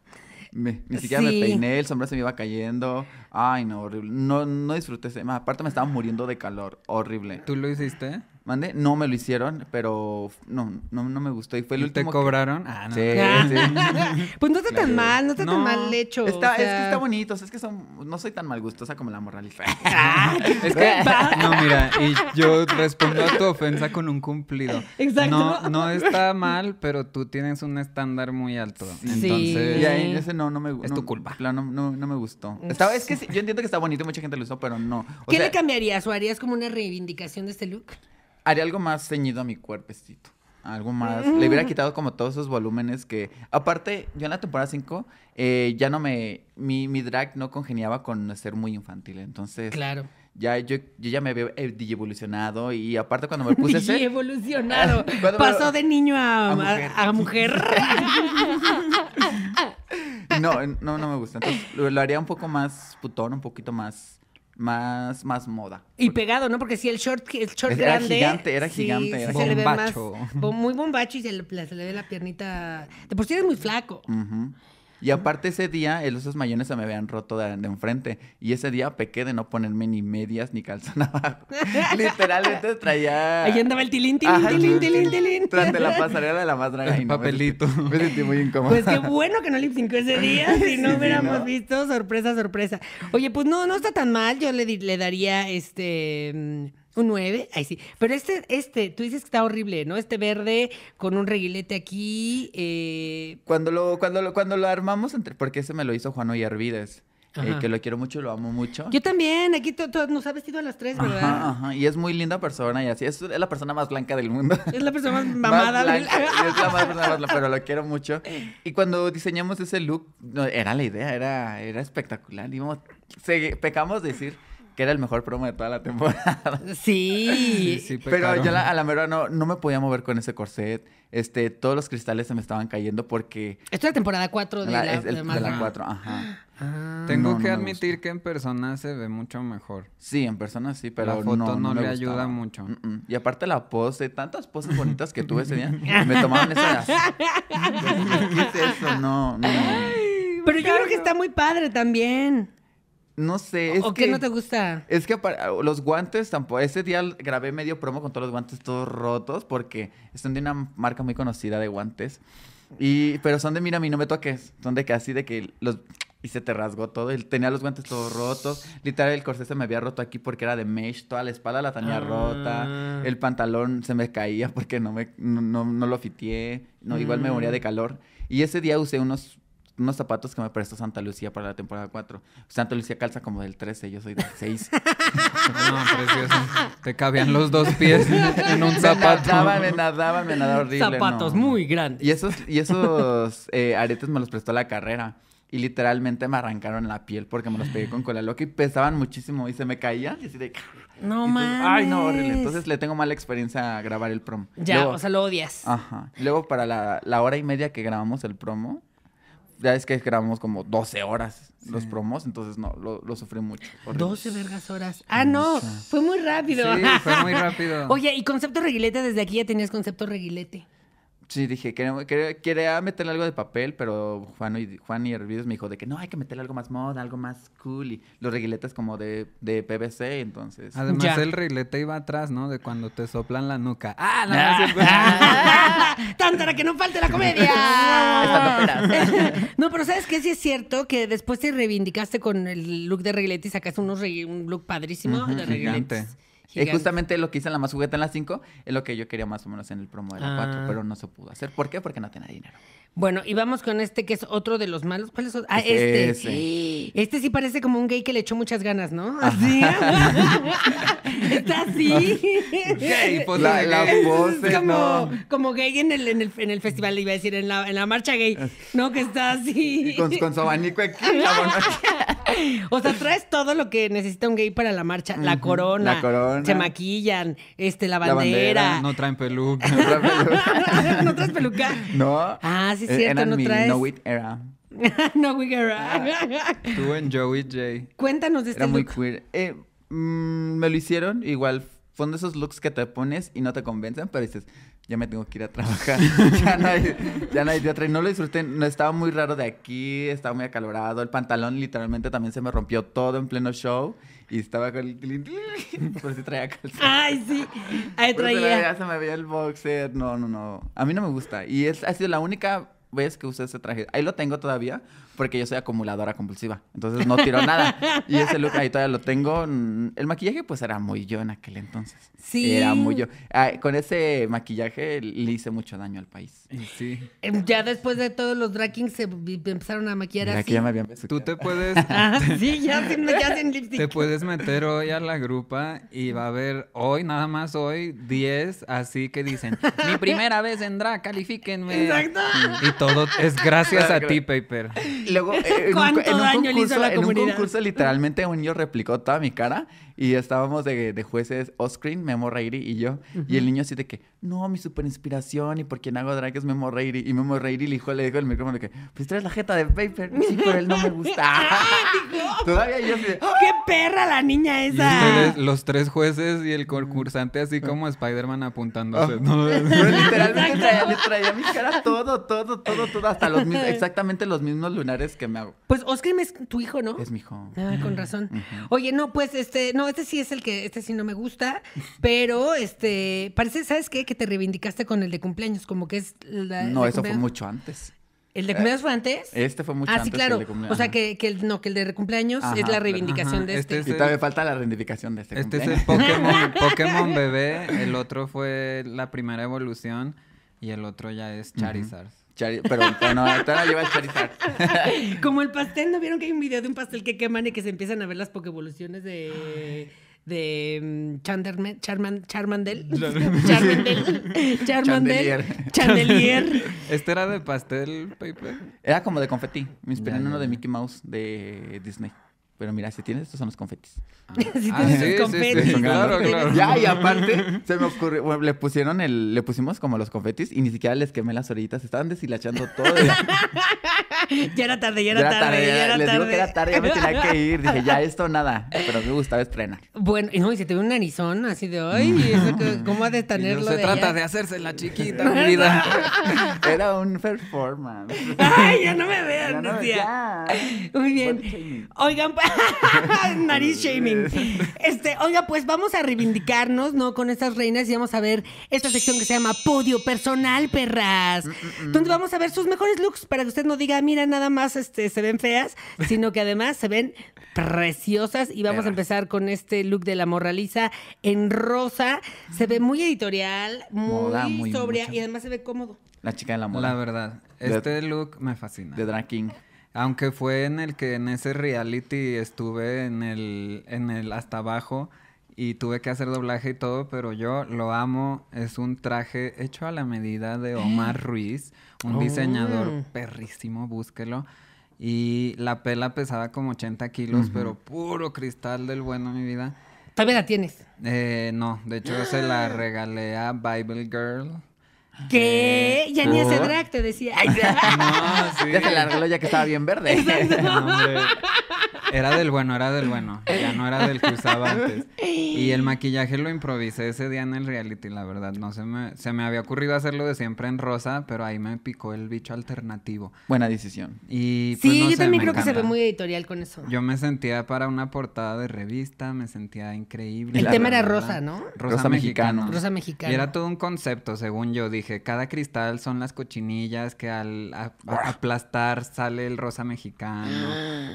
Me, ni siquiera me peiné, el sombrero se me iba cayendo. Ay, no, horrible. No, no disfruté ese. Aparte me estaba muriendo de calor. Horrible. ¿Tú lo hiciste? Mande, no me lo hicieron, pero no, no, me gustó. Y fue el último. ¿Te cobraron? Ah, sí, pues no está tan mal, no está tan mal hecho. Está, Es que está bonito, es que son, no soy tan mal gustosa como la y ah, es que, no, mira, y yo respondo a tu ofensa con un cumplido. Exacto. No, está mal, pero tú tienes un estándar muy alto. Sí. Entonces. Y ahí, ese no, no me gustó. Es tu culpa. no, me gustó. es que yo entiendo que está bonito y mucha gente lo usó, pero no. ¿Qué le cambiarías o harías como una reivindicación de este look? haría algo más ceñido a mi cuerpecito. Algo más. Le hubiera mm. quitado como todos esos volúmenes que. Aparte, yo en la temporada 5 eh, ya no me. Mi, drag no congeniaba con ser muy infantil. Entonces. Claro. Ya, yo, ya me había eh, evolucionado y aparte cuando me puse a ser... evolucionado. Pasó de niño a, mujer. no, no, no me gusta. Entonces lo haría un poco más putón, un poquito más más, más moda. Y pegado, ¿no? Porque si el short, el short era grande. Gigante, era gigante, era bombacho. muy bombacho y se le, ve la piernita. De por sí eres muy flaco. Y aparte ese día, eh, esos mayones se me habían roto de, enfrente. Y ese día pequé de no ponerme ni medias ni calzón abajo. Literalmente traía... Ahí andaba el tilín, tilín, Ajá, tilín, tilín, tilín. Durante la pasarela de la más draga. y papelito. Me sentí muy incómodo. Pues qué bueno que no le ese día. Si no hubiéramos visto, sorpresa, sorpresa. Oye, pues no, no está tan mal. Yo le, le daría este... Mm, un 9, ahí sí. Pero este, este, tú dices que está horrible, ¿no? Este verde con un reguilete aquí. Eh. Cuando, lo, cuando, lo, cuando lo armamos, entre, porque ese me lo hizo Juan Ollarvides. Eh, que lo quiero mucho lo amo mucho. Yo también, aquí nos ha vestido a las tres, ¿verdad? Y es muy linda persona y así. Es, la persona más blanca del mundo. Es la persona más mamada. pero lo quiero mucho. Y cuando diseñamos ese look, era la idea, era, era espectacular. Íbamos, se, pecamos decir que era el mejor promo de toda la temporada. Sí. pero yo a la mera no, no me podía mover con ese corset. Este, todos los cristales se me estaban cayendo porque... Esto es la temporada 4 de la, de la 4, ajá. Ah. Tengo que admitir que en persona se ve mucho mejor. Sí, en persona sí, pero la foto no, le ayuda mucho. Y aparte la pose, tantas poses bonitas que tuve ese día, me tomaban esas. No, no. Pero yo creo que está muy padre también. No sé. Es ¿O que, qué no te gusta? Es que uh, los guantes tampoco. Ese día grabé medio promo con todos los guantes todos rotos porque son de una marca muy conocida de guantes. Y, pero son de mira, a mí no me toques. Son de que así de que los. Y se te rasgó todo. tenía los guantes todos rotos. Literal, el corsé se me había roto aquí porque era de mesh. Toda la espalda la tenía rota. Ah. El pantalón se me caía porque no, me, no, no, lo fitié. No, igual me moría de mm. calor. Y ese día usé unos unos zapatos que me prestó Santa Lucía para la temporada 4. Santa Lucía calza como del 13, yo soy del 6. no, precioso. Te cabían los dos pies en un zapato. Me nadaban, me nadaba me nadaba horrible. Zapatos muy grandes. Y esos, y esos eh, aretes me los prestó la carrera. Y literalmente me arrancaron la piel porque me los pegué con cola loca y pesaban muchísimo y se me caían y así de... Ah". No mames. Ay, no, horrible. Entonces le tengo mala experiencia a grabar el promo. Ya, o sea, lo odias. Ajá. Luego para la hora y media que grabamos el promo, ya es que grabamos como 12 horas los promos, entonces no, lo, sufrí mucho. 12 vergas horas. Ah, no, fue muy rápido. Sí, fue muy rápido. Oye, ¿y concepto reguilete? Desde aquí ya tenías concepto reguilete. Sí, dije, quería, meterle algo de papel, pero Juan y, Juan y me dijo de que no, hay que meterle algo más moda, algo más cool. Y los reguiletes como de, de PVC, entonces. Además, el reglete iba atrás, ¿no? De cuando te soplan la nuca. ¡Ah, no! Ah, que no falte la comedia! no, pero ¿sabes qué? Sí es cierto que después te reivindicaste con el look de reglete y sacaste unos un look padrísimo de reglete. Y eh, justamente lo que hice en la más jugueta en la 5, es lo que yo quería más o menos en el promo de la 4, ah. pero no se pudo hacer. ¿Por qué? Porque no tenía dinero. Bueno, y vamos con este que es otro de los malos. ¿Cuál es? Ah, este. Este. este sí parece como un gay que le echó muchas ganas, ¿no? Así. Está así. Gay, pues la, la voz. como, como gay en el, en el, en el festival, iba a decir, en la, en la marcha gay. No, que está así. con, con su abanico aquí. o sea, traes todo lo que necesita un gay para la marcha. La corona. La corona. Se maquillan. Este, la bandera. No traen peluca. No traen peluca. ¿No traes peluca? No. Ah, sí e-, Era es no traes. Era. no Wit Era. Tú en Joey J. Cuéntanos de este Era muy queer. Eh, mm, me lo hicieron, igual uno de esos looks que te pones y no te convencen, pero dices, ya me tengo que ir a trabajar. ya, no hay, ya no Y no lo disfruté. No, estaba muy raro de aquí, estaba muy acalorado. El pantalón literalmente también se me rompió todo en pleno show. Y estaba con el... Por si traía cosas. Ay, sí. Ahí traía. se, me veía, el boxer. No, no, no. A mí no me gusta. Y es, ha sido la única ...ves que usé ese traje. Ahí lo tengo todavía porque yo soy acumuladora compulsiva. Entonces no tiro nada. Y ese look ahí todavía lo tengo. Mm, el maquillaje pues era muy yo en aquel entonces. Sí. Era muy yo. con ese maquillaje le hice mucho daño al país. Eh, sí. Em, ya después de todos los drag se empezaron a maquillar así. ya Tú te puedes... Ah, sí, ya sin, ya lipstick. Te puedes meter hoy a la grupa y va a haber hoy, nada más hoy, 10 así que dicen, mi primera vez en drag, califíquenme. Exacto. Y, y todo es gracias a ti, Paper luego, eh, en, un, concurso, en un concurso, literalmente un niño replicó toda mi cara y estábamos de, de jueces oscreen Memo Reiri y yo. Y el niño así de que, no, mi super inspiración y por quien hago drag es Memo Reiri. Y Memo Reiri le dijo, le dijo el micrófono de que, pues traes la jeta de paper. Sí, por él no me gusta. Todavía yo así de, ¡Qué perra la niña esa! los tres jueces y el concursante así como Spider-Man apuntándose. Ah. ¿no? literalmente traía, le traía mi cara todo, todo, todo, todo. Hasta los exactamente los mismos lunares que me hago. Pues oscreen es tu hijo, ¿no? Es mi hijo. Ah, con razón. Oye, no, pues este, no, este sí es el que, este sí no me gusta, pero este, parece, ¿sabes qué? Que te reivindicaste con el de cumpleaños, como que es la... No, eso fue mucho antes. ¿El de cumpleaños eh, fue antes? Este fue mucho antes. Ah, sí, claro. o sea, que, el, no, que el de cumpleaños es la reivindicación de este. este. y falta la reivindicación de este. Este es el Pokémon, Pokémon bebé, el otro fue la primera evolución y el otro ya es Charizard pero, bueno a todavía lleva Charizard. Como el pastel, ¿no vieron que hay un video de un pastel que queman y que se empiezan a ver las pokevoluciones de de mm, Charmandel. Charmandel. Charmandel. Charmandel. Chandelier. ¿Este era de pastel, Era como de confeti. Me inspiré en uno de Mickey Mouse de Disney. Pero mira, si tienes estos son los confetis. Ah, si ah, tienes sí, confetis. claro, claro. Ya, y aparte, se me ocurrió, le pusieron el, le pusimos como los confetis y ni siquiera les quemé las orillitas, estaban deshilachando todo. ya era tarde, ya era, tarde, ya era tarde. Digo que era tarde, ya me tenía que ir. Dije, ya esto nada, pero me gustaba estrenar. Bueno, y no, y se te ve un narizón así de hoy, mm. ¿cómo ha de tenerlo? No se trata de hacerse la chiquita, mi vida. era un performance. Ay, ya no me vean, no, Muy bien. Oigan, pues Nariz shaming. Este, oiga, pues vamos a reivindicarnos, ¿no? Con estas reinas y vamos a ver esta sección que se llama Podio Personal, perras. Donde mm, mm, mm. vamos a ver sus mejores looks para que usted no diga, mira, nada más este, se ven feas, sino que además se ven preciosas. Y vamos a empezar con este look de la moraliza en rosa. Se ve muy editorial, muy, sobria y además se ve cómodo. La chica de la moda. La verdad, este look me fascina. De Drag King. Aunque fue en el que en ese reality estuve en el, hasta abajo y tuve que hacer doblaje y todo, pero yo lo amo. Es un traje hecho a la medida de Omar Ruiz, un diseñador oh. perrísimo, búsquelo. Y la pela pesaba como 80 kilos, pero puro cristal del bueno, mi vida. ¿También la tienes? Eh, no, de hecho se la regalé a Bible Girl. ¿Qué? Ya ni hace drag, te decía. ya. No, sí. Ya se largó ya que estaba bien verde. era del bueno, era del bueno. Ya no era del que usaba antes. Y el maquillaje lo improvisé ese día en el reality, la verdad. No se me, se me había ocurrido hacerlo de siempre en rosa, pero ahí me picó el bicho alternativo. Buena decisión. Y, pues, sí, yo también creo que se ve muy editorial con eso. Yo me sentía para una portada de revista, me sentía increíble. El tema era rosa, ¿no? Rosa, mexicano. Rosa mexicano. Y era todo un concepto, según yo dije dije, cada cristal son las cochinillas que al ah. aplastar sale el rosa mexicano.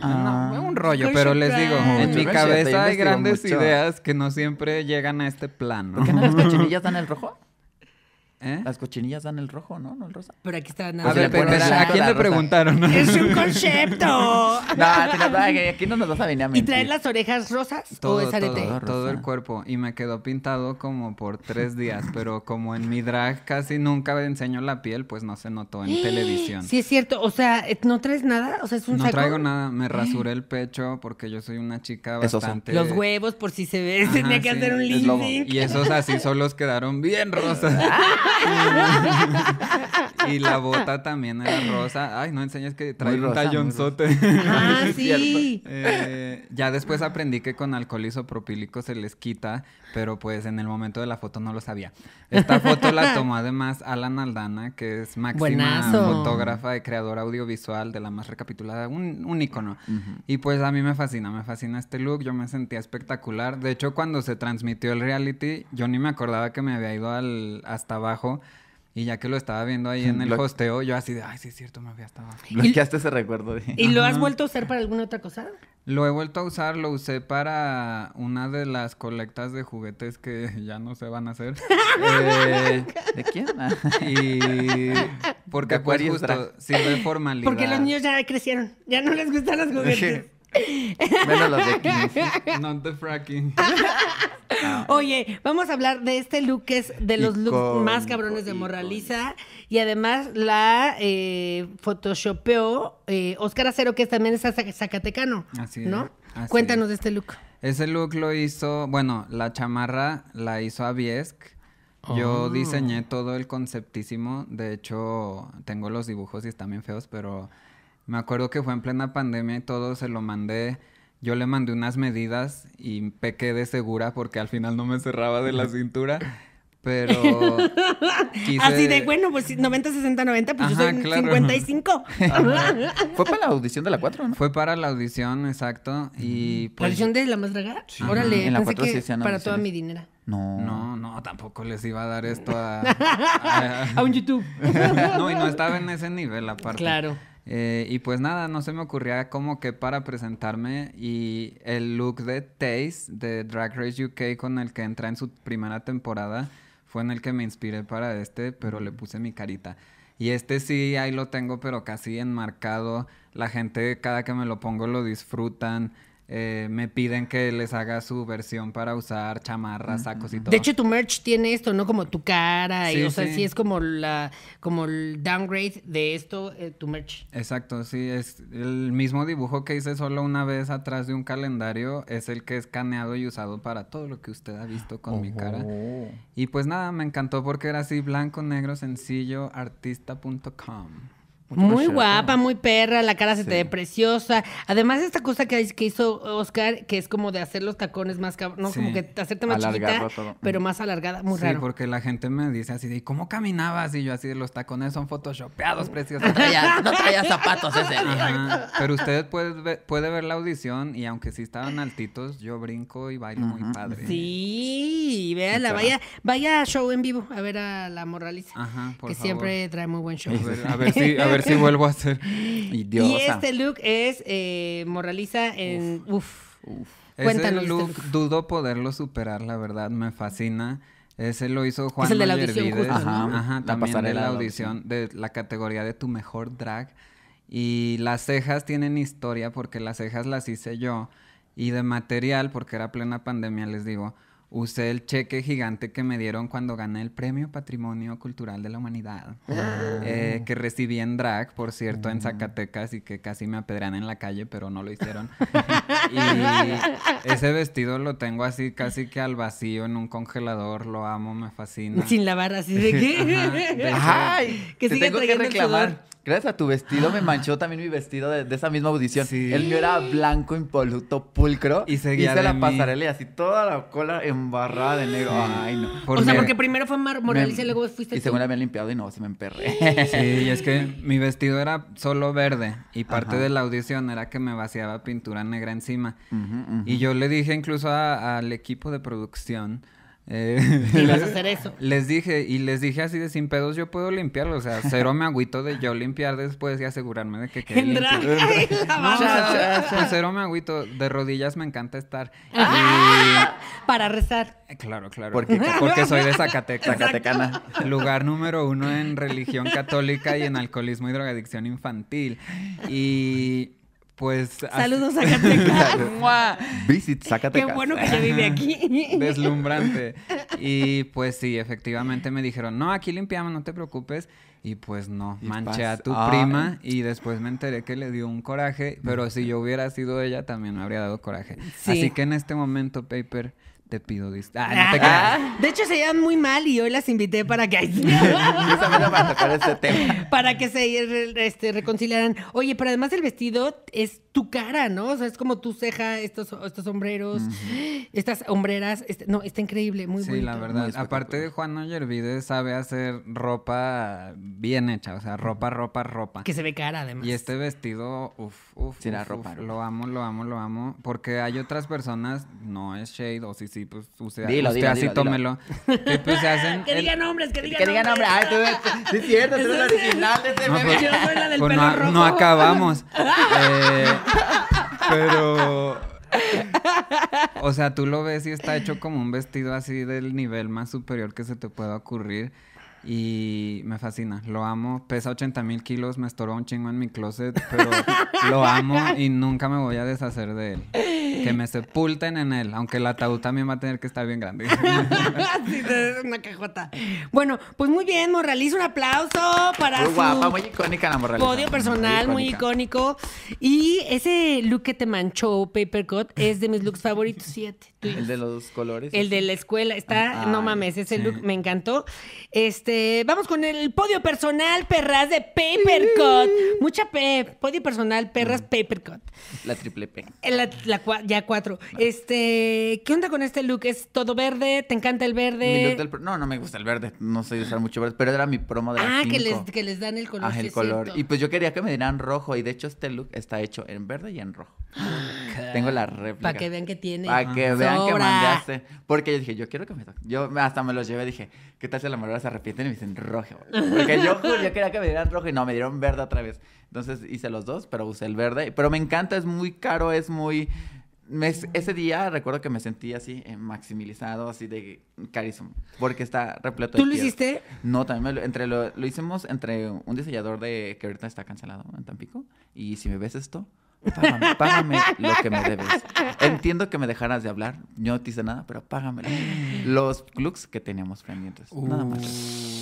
Ah. no, un rollo, pero les digo, en mi cabeza hay grandes ideas que no siempre llegan a este plano. ¿Por qué las cochinillas dan el rojo? ¿Eh? Las cochinillas dan el rojo, ¿no? No el rosa. Pero aquí está nada. Pues a ver, ¿a quién le preguntaron? ¡Es un concepto! no, aquí no nos vas a venir a mentir. ¿Y traes las orejas rosas todo, o es Todo, el cuerpo. Y me quedó pintado como por tres días, pero como en mi drag casi nunca enseño la piel, pues no se notó en televisión. Sí, es cierto. O sea, ¿no traes nada? O sea, es un No traigo nada. Me rasuré el pecho porque yo soy una chica bastante... Los huevos, por si se ve, tenía que hacer un lifting. Y esos así solos quedaron bien rosas. y la bota también era rosa. Ay, no enseñas que trae un tallonzote. Ah, sí. Eh, ya después aprendí que con alcohol isopropílico se les quita pero pues en el momento de la foto no lo sabía. Esta foto la tomó además Alan Aldana, que es máxima fotógrafa y creadora audiovisual de la más recapitulada, un, un ícono. Y pues a mí me fascina, me fascina este look, yo me sentía espectacular. De hecho, cuando se transmitió el reality, yo ni me acordaba que me había ido al, hasta abajo. Y ya que lo estaba viendo ahí en el posteo, hosteo, yo así de, ay, sí es cierto, me había estado. Bloqueaste ese recuerdo. ¿Y lo has vuelto a usar para alguna otra cosa? Lo he vuelto a usar, lo usé para una de las colectas de juguetes que ya no se van a hacer. Eh, ¿De quién? y porque pues justo sirve formalidad. Porque los niños ya crecieron, ya no les gustan los juguetes. Menos los de 15. No fracking. Oye, vamos a hablar de este look que es de los looks más cabrones de Morraliza y además la eh, photoshopeó eh, Oscar Acero, que también es zacatecano. Así ¿no? Cuéntanos de este look. Ese look lo hizo, bueno, la chamarra la hizo Aviesk. Yo oh. diseñé todo el conceptísimo, de hecho tengo los dibujos y están bien feos, pero me acuerdo que fue en plena pandemia y todo se lo mandé. Yo le mandé unas medidas y pequé de segura porque al final no me cerraba de la cintura. Pero. Así de, bueno, pues 90, 60, 90, pues yo soy claro. 55. Fue para la audición de la 4, ¿no? Fue para la audición, exacto. Y pues ¿La audición de la más dragada Órale, para toda mi dinero No. No, tampoco les iba a dar esto a. A, un YouTube. no, y no estaba en ese nivel aparte. Claro. Eh, y pues nada, no se me ocurría como que para presentarme y el look de taste de Drag Race UK con el que entra en su primera temporada fue en el que me inspiré para este, pero le puse mi carita. Y este sí, ahí lo tengo, pero casi enmarcado. La gente cada que me lo pongo lo disfrutan. Eh, me piden que les haga su versión para usar chamarras, sacos y todo. De hecho, tu merch tiene esto, ¿no? Como tu cara. y, o sea, sí. es como la como el downgrade de esto, eh, tu merch. Exacto, sí. Es el mismo dibujo que hice solo una vez atrás de un calendario. Es el que he escaneado y usado para todo lo que usted ha visto con mi cara. Y pues nada, me encantó porque era así, blanco, negro, sencillo, artista.com. Muy guapa, muy perra, la cara se te ve preciosa. Además, esta cosa que, que hizo Oscar, que es como de hacer los tacones más cabrón, no, como que hacerte más chiquita, pero más alargada, muy raro. Sí, porque la gente me dice así de, ¿cómo caminabas? Y yo así de, los tacones son photoshopeados, mm. preciosos. No traía, zapatos ese Pero ustedes puede ver, puede ver la audición y aunque sí estaban altitos, yo brinco y bailo muy padre. Sí, véala, vaya, vaya show en vivo a ver a la Morraliza, que siempre trae muy buen show. A ver, a si, a ver si vuelvo a ser Y este look es eh, Moraliza en... Uf. Cuéntanos. Este dudo poderlo superar, la verdad, me fascina. Ese lo hizo Juan Es de la audición Ajá, también de la audición, de la categoría de tu mejor drag. Y las cejas tienen historia porque las cejas las hice yo. Y de material, porque era plena pandemia, les digo usé el cheque gigante que me dieron cuando gané el Premio Patrimonio Cultural de la Humanidad, ah. eh, que recibí en drag, por cierto, en mm. Zacatecas y que casi me apedrean en la calle, pero no lo hicieron. y ese vestido lo tengo así casi que al vacío en un congelador, lo amo, me fascina. Sin lavar así de qué. Ay, que te tengo que reclamar. Gracias a tu vestido me manchó también mi vestido de, esa misma audición. El mío era blanco, impoluto, pulcro. Y seguía Hice la pasarela y así toda la cola embarrada de negro. Ay, no. o sea, porque primero fue y luego fuiste Y según la habían limpiado y no, se me emperré. Sí, es que mi vestido era solo verde. Y parte de la audición era que me vaciaba pintura negra encima. Y yo le dije incluso al equipo de producción... ¿Y eh, hacer eso? Les dije, y les dije así de sin pedos, yo puedo limpiarlo. O sea, cero me agüito de yo limpiar después y asegurarme de que quede limpio. cero me agüito. De rodillas me encanta estar. Ah. Para rezar. Eh, claro, claro. Porque soy de Zacatecas. Zacatecana. Lugar número uno en religión católica y en alcoholismo y drogadicción infantil. Y pues. Saludos a Zacatecas. Visit Qué bueno que ya vive aquí. Deslumbrante. Y pues sí, efectivamente me dijeron, no, aquí limpiamos, no te preocupes. Y pues no, manché a tu prima y después me enteré que le dio un coraje, pero si yo hubiera sido ella también me habría dado coraje. Así que en este momento, Paper, te pido disculpas. Ah, ah. de hecho, se llevan muy mal y hoy las invité para que... Este para que se este, reconciliaran. Oye, pero además el vestido es tu cara, ¿no? O sea, es como tu ceja, estos, estos sombreros, estas hombreras. Este, no, está increíble, muy bonito. Sí, la verdad. Aparte de Juan Ollervide, sabe hacer ropa bien hecha. O sea, ropa, ropa, ropa. Que se ve cara, además. Y este vestido, uff, uff. uf, uf, Lo amo, lo amo, lo amo. Porque hay otras personas, no es shade, o sí, sí y pues usted, dilo, usted así tómelo. Que, pues, hacen que digan nombres, que digan nombres. Que digan nombres. Eh, tú, sí cierto, tú eres la original de ese no, pues, Yo soy la del pues, pelo no, no acabamos. eh, pero... O sea, tú lo ves y está hecho como un vestido así del nivel más superior que se te pueda ocurrir. Y me fascina, lo amo. Pesa 80 mil kilos, me estoró un chingo en mi closet, pero lo amo y nunca me voy a deshacer de él. Que me sepulten en él, aunque el ataúd también va a tener que estar bien grande. una cajota. Bueno, pues muy bien, Morraliz, un aplauso para su muy icónica la Podio personal, muy, icónico. Y ese look que te manchó, Papercut, es de mis looks favoritos, siete. El de los colores. El de la escuela. Está, ah, no mames, ese look me encantó. Este, vamos con el podio personal, perras de Papercut. Mucha P. Podio personal, perras mm. Papercut. La triple P. La, ya cuatro. Este, ¿qué onda con este look? ¿Es todo verde? ¿Te encanta el verde? no, no me gusta el verde. No sé usar mucho verde, pero era mi promo de Ah, que les, que les, dan el color. Ah, el color. Y pues yo quería que me dieran rojo. Y de hecho, este look está hecho en verde y en rojo. Ah, Tengo la réplica. Para que vean que tiene. Para que ah. vean que mandaste. Porque yo dije, yo quiero que me Yo hasta me los llevé, dije, ¿qué tal si a la se arrepienten y me dicen rojo? Porque yo, yo quería que me dieran rojo y no, me dieron verde otra vez. Entonces hice los dos, pero usé el verde. Pero me encanta, es muy caro, es muy... ese día recuerdo que me sentí así Maximizado eh, maximilizado, así de carísimo, porque está repleto de ¿Tú lo hiciste? No, también entre lo, lo hicimos entre un diseñador de que ahorita está cancelado en Tampico y si me ves esto, págame, lo que me debes. Entiendo que me dejaras de hablar, yo no te hice nada, pero págame los looks que teníamos pendientes. Nada más.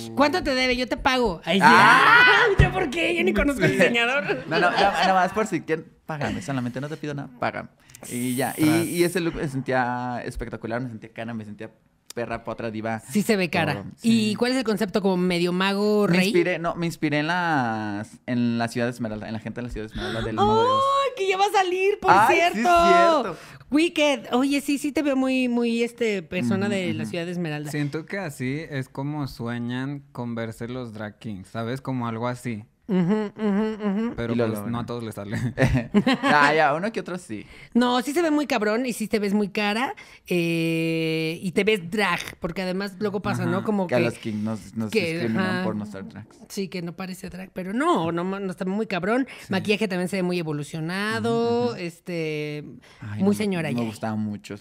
Uh. ¿Cuánto te debe? Yo te pago. Ah. Ay, ah. por qué? Yo ni conozco al diseñador. No, no, nada más por si quieren, págame, solamente no te pido nada, págame. Y ya, y, y ese look me sentía espectacular, me sentía cara, me sentía perra, potra, diva. Sí se ve cara. ¿Y cuál es el concepto como medio mago rey? Me inspiré, no, me inspiré en las en la ciudad de Esmeralda, en la gente de la ciudad de Esmeralda del ¡Oh! que ya va a salir, por cierto. Wicked. Oye, sí, sí te veo muy muy este persona mm, de la ciudad de Esmeralda. Siento que así es como sueñan con verse los drag kings, ¿sabes? Como algo así. Pero pues, no a todos les sale. Ah, ya, uno que otro sí. No, sí se ve muy cabrón y sí te ves muy cara. Eh, y te ves drag, porque además luego pasa, ¿no? Como que, a los que nos, por no ser drag Sí, que no parece drag, pero no, no, está muy cabrón. Maquillaje también se ve muy evolucionado, este, muy señora me, gustaba mucho.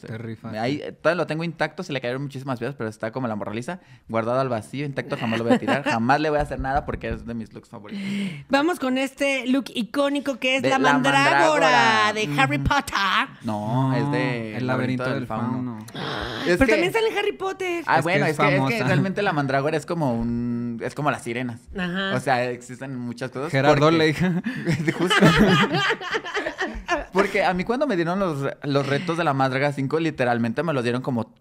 Ahí, todavía lo tengo intacto, se le cayeron muchísimas veces, pero está como la morraliza, guardado al vacío, intacto, jamás lo voy a tirar, jamás le voy a hacer nada porque es de mis looks favoritos. Vamos con este look icónico que es la, mandrágora de Harry Potter. No, es de El laberinto, del, fauno. pero también sale Harry Potter. Ah, bueno, es, que, realmente la mandrágora es como un es como las sirenas. Ajá. O sea, existen muchas cosas. Gerardo porque... le Justo. porque a mí cuando me dieron los, los retos de la mandrágora 5 literalmente me los dieron como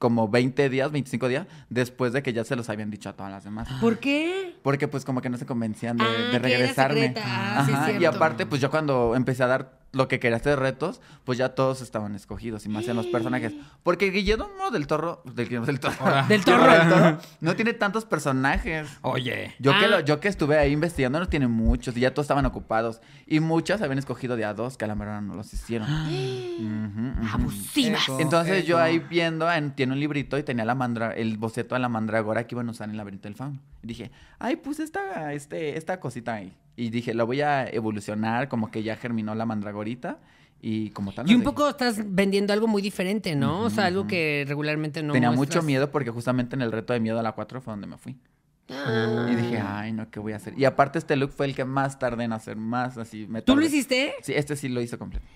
como 20 días, 25 días, después de que ya se los habían dicho a todas las demás. ¿Por qué? Porque pues como que no se convencían de, ah, regresarme. Ah, Ajá, y aparte, pues yo cuando empecé a dar lo que querías de retos, pues ya todos estaban escogidos y más en los personajes. Porque Guillermo del Toro, del Toro, del Toro, no tiene tantos personajes. Oye, yo que ah. yo que estuve ahí investigando no tiene muchos y ya todos estaban ocupados y muchas habían escogido de a dos que a la verdad no los hicieron. Abusivas. Entonces yo ahí viendo, tiene un librito y tenía la mandra, el boceto de la mandragora que iban a usar en el laberinto del fan Y dije, ay, puse esta, este, esta cosita ahí. Y dije, lo voy a evolucionar, como que ya germinó la mandragorita. Y como tal. Y un poco estás vendiendo algo muy diferente, ¿no? o sea, algo que regularmente no. Tenía mucho miedo porque justamente en el reto de miedo a la 4 fue donde me fui. Y dije, ah. ay, no, ¿qué voy a hacer? Y aparte este look fue el que más tardé en hacer, más así. Me ¿Tú lo hiciste? Sí, este sí lo hizo completo.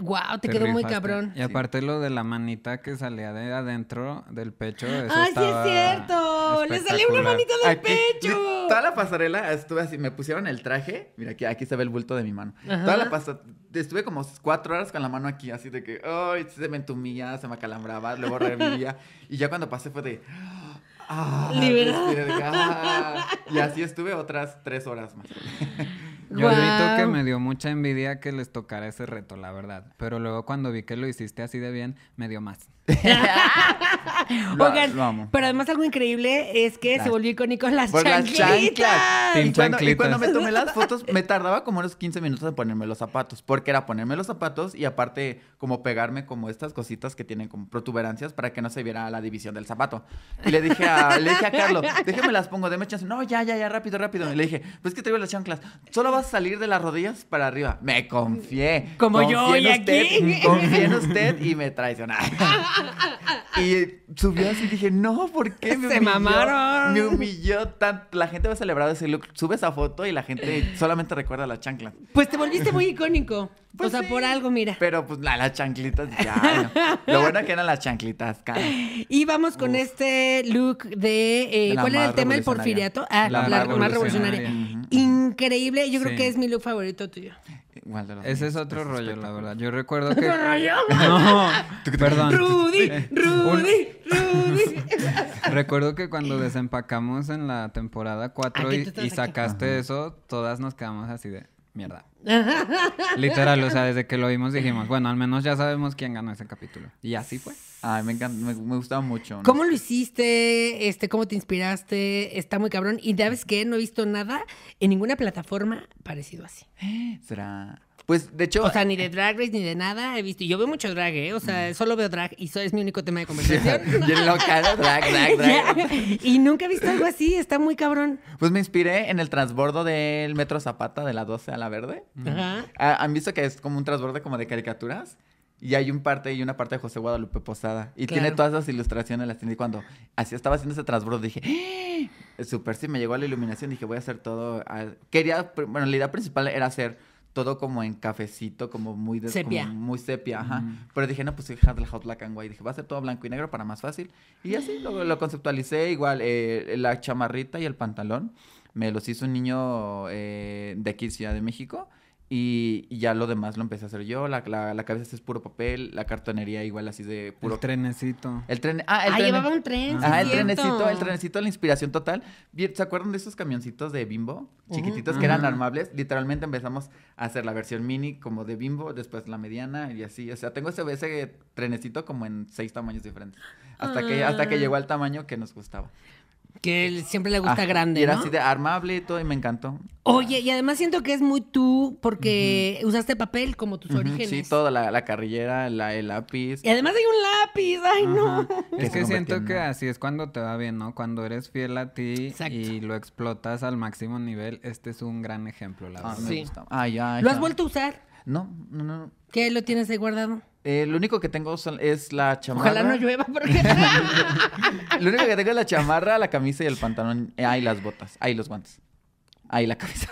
Guau, wow, te, quedó muy cabrón. Y aparte lo de la manita que salía de adentro del pecho. Eso ah, sí es cierto. Le salió una manita del pecho. Toda la pasarela estuve así, me pusieron el traje. Mira, aquí, aquí se ve el bulto de mi mano. Toda la pasarela, estuve como cuatro horas con la mano aquí, así de que, ay, se me entumía, se me acalambraba, luego revivía. y ya cuando pasé fue de... Ah, y así estuve otras tres horas más. Yo admito que me dio mucha envidia que les tocara ese reto, la verdad. Pero luego cuando vi que lo hiciste así de bien, me dio más. pero además algo increíble es que se volvió icónico las chanclitas. Las chanclas y, cuando, me tomé las fotos, me tardaba como unos 15 minutos en ponerme los zapatos, porque era ponerme los zapatos y aparte como pegarme como estas cositas que tienen como protuberancias para que no se viera la división del zapato. Y le dije a, le dije a Carlos, déjeme las pongo, déme chance. No, ya, ya, ya, rápido, rápido. Y le dije, pues que traigo las chanclas, solo vas a salir de las rodillas para arriba. Me confié. Como yo Y aquí. Confié en usted y me traiciona y subió así y dije, no, ¿por qué Se mamaron. Me humilló tanto. La gente va a celebrar ese look. subes esa foto y la gente solamente recuerda La chancla Pues te volviste muy icónico. Pues o sea, por algo, mira. Pero pues la, las chanclitas, ya. Lo bueno que eran las chanclitas, cara. Y vamos con este look de. Eh, ¿Cuál era el tema? El porfiriato. Ah, la, más revolucionaria. Increíble. Yo creo que es mi look favorito tuyo. Ese es otro rollo, la verdad. Yo recuerdo que. rollo? no, perdón. Rudy, Rudy, Rudy. recuerdo que cuando desempacamos en la temporada 4 y, sacaste eso, todas nos quedamos así de mierda. Literal, o sea, desde que lo vimos dijimos, bueno, al menos ya sabemos quién ganó ese capítulo. Y así fue. Ay, me encanta, me, gustaba mucho. ¿Cómo lo hiciste? Este, ¿Cómo te inspiraste? Está muy cabrón. Y sabes que no he visto nada en ninguna plataforma parecido así. ¿Será? Pues de hecho. O sea, ni eh, de Drag Race ni de nada he visto. Yo veo mucho drag, ¿eh? O sea, mm. solo veo drag y eso es mi único tema de conversación. drag, drag, drag. Y nunca he visto algo así, está muy cabrón. Pues me inspiré en el transbordo del Metro Zapata de la 12 a la Verde. Mm. Ajá. Ah, ¿Han visto que es como un transbordo como de caricaturas? Y hay un parte y una parte de José Guadalupe Posada. Y tiene todas esas ilustraciones, las tiene. Y cuando así estaba haciendo ese transbordo, dije, ¡Eh! súper sí, me llegó a la iluminación. Dije, voy a hacer todo. Ah, quería, bueno, la idea principal era hacer todo como en cafecito, como muy de, sepia. muy sepia, ajá. Pero dije, no, pues el el hot black and white. Dije, va a ser todo blanco y negro para más fácil. Y así lo, lo conceptualicé, igual eh, la chamarrita y el pantalón. Me los hizo un niño eh, de aquí, Ciudad de México. Y, ya lo demás lo empecé a hacer yo. La, la, cabeza es puro papel, la cartonería igual así de puro. El trenecito. El tren. Ah, el ah, llevaba un tren. Ah, el trenecito, el trenecito, la inspiración total. ¿Se acuerdan de esos camioncitos de Bimbo? Chiquititos que eran armables. Literalmente empezamos a hacer la versión mini como de Bimbo, después la mediana y así. O sea, tengo ese, ese trenecito como en seis tamaños diferentes. Hasta, que, hasta que ah. llegó al tamaño que nos gustaba. Que eh, siempre le gusta ah, grande. Y era así de armable y todo, y me encantó. Oye, y además siento que es muy tú, porque usaste papel como tus orígenes. Sí, toda la, la carrillera, la, el lápiz. Y además hay un lápiz, ay no. Es este que siento que así es cuando te va bien, ¿no? Cuando eres fiel a ti y lo explotas al máximo nivel, este es un gran ejemplo, la ah, verdad. sí. ¿Lo has vuelto a usar? No, no, no. ¿Qué lo tienes ahí guardado? Eh, lo único que tengo es la chamarra. Ojalá no llueva porque... lo único que tengo es la chamarra, la camisa y el pantalón. Eh, ahí las botas. Ahí los guantes. Ahí la cabeza.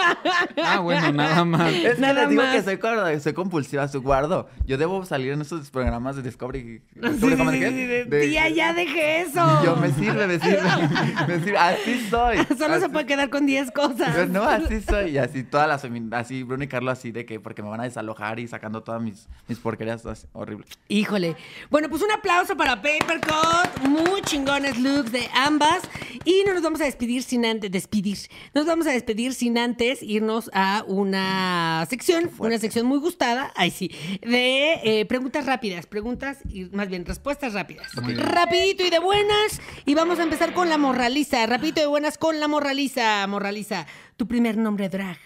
ah, bueno, nada más. Es nada que digo que soy, soy, compulsiva, su guardo. Yo debo salir en esos programas de Discovery. de, ya dejé eso. Yo me sirve, me sirve. Así soy. Solo se puede quedar con 10 cosas. no, así soy. Y así todas las así Bruno y Carlos así de que porque me van a desalojar y sacando todas mis, mis porquerías horribles Híjole. Bueno, pues un aplauso para Papercut. Muy chingones looks de ambas. Y no nos vamos a despedir sin antes despedir nos vamos a despedir sin antes irnos a una sección, una sección muy gustada, ahí sí, de eh, preguntas rápidas, preguntas y más bien respuestas rápidas. Rapidito y de buenas. Y vamos a empezar con la morraliza. Rapidito y de buenas con la morraliza. Morraliza, tu primer nombre drag.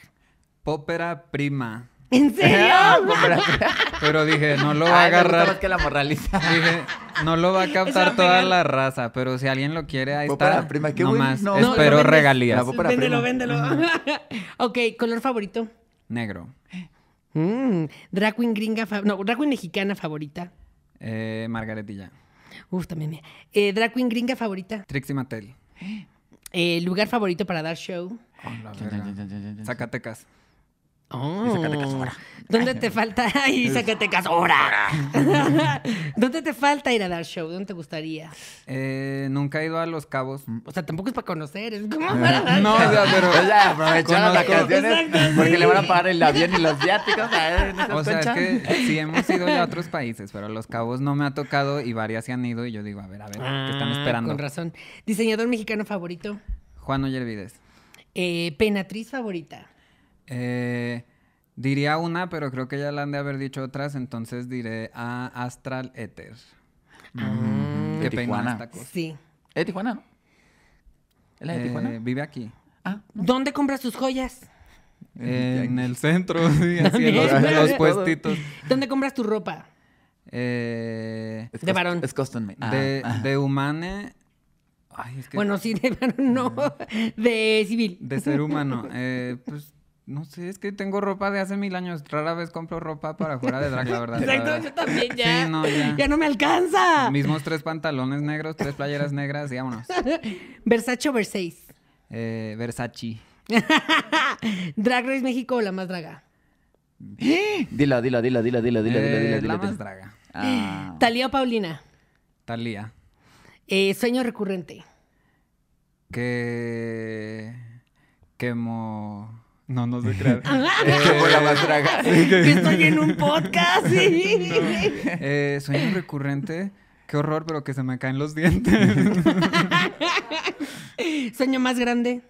Pópera prima. ¿En serio? Ah, pero dije, no lo va a agarrar. que la no lo va a captar toda la raza, pero si alguien lo quiere, ahí está. no más. espero regalías. Véndelo, véndelo. ok, ¿color favorito? Negro. Mm, gringa, no, drag mexicana favorita. Eh, Margaretilla. Uf, también mía. Eh, gringa favorita. Trixie Mattel. Eh, lugar favorito para dar show. Oh, Zacatecas. Oh. sácate ¿Dónde te falta? sácate ¿Dónde te falta ir a dar show? ¿Dónde te gustaría? Eh, nunca he ido a Los Cabos. O sea, tampoco es para conocer, es como eh, para dar No, pero ella pues las vacaciones porque le van a pagar el avión y los viáticos. O sea, es que sí hemos ido a otros países, pero a Los Cabos no me ha tocado y varias se han ido y yo digo, a ver, a ver, ¿qué ah, están esperando? Con razón. ¿Diseñador mexicano favorito? Juan Ollervides. Eh, ¿Penatriz favorita? Eh, diría una, pero creo que ya la han de haber dicho otras, entonces diré a Astral Ether. Ah. Qué que Tijuana. esta cosa. Sí. ¿Es de Tijuana, ¿Es de eh, Tijuana? Vive aquí. Ah, ¿Dónde compras tus joyas? en el centro, así, en los, puestitos. ¿Dónde compras tu ropa? Eh, de varón. Es custom made. Ah. De, ah. de humane. Ay, es que bueno, sí, de varón no. De civil. De ser humano. Eh, pues no sé, es que tengo ropa de hace mil años. Rara vez compro ropa para jugar de drag, la verdad. Exacto, yo también ya. no, ya. no me alcanza. Mismos tres pantalones negros, tres playeras negras y vámonos. ¿Versace o eh, Versace? Versace. ¿Drag Race México o la más draga? Dila, dila, dila, dila, dila, dila, dila, dila, eh, La más draga. Ah. ¿Talía o Paulina? Talía. Eh, ¿Sueño recurrente? Que... mo no, no se crean. la que... estoy en un podcast. Eh, sueño recurrente. Qué horror, pero que se me caen los dientes. sueño más grande.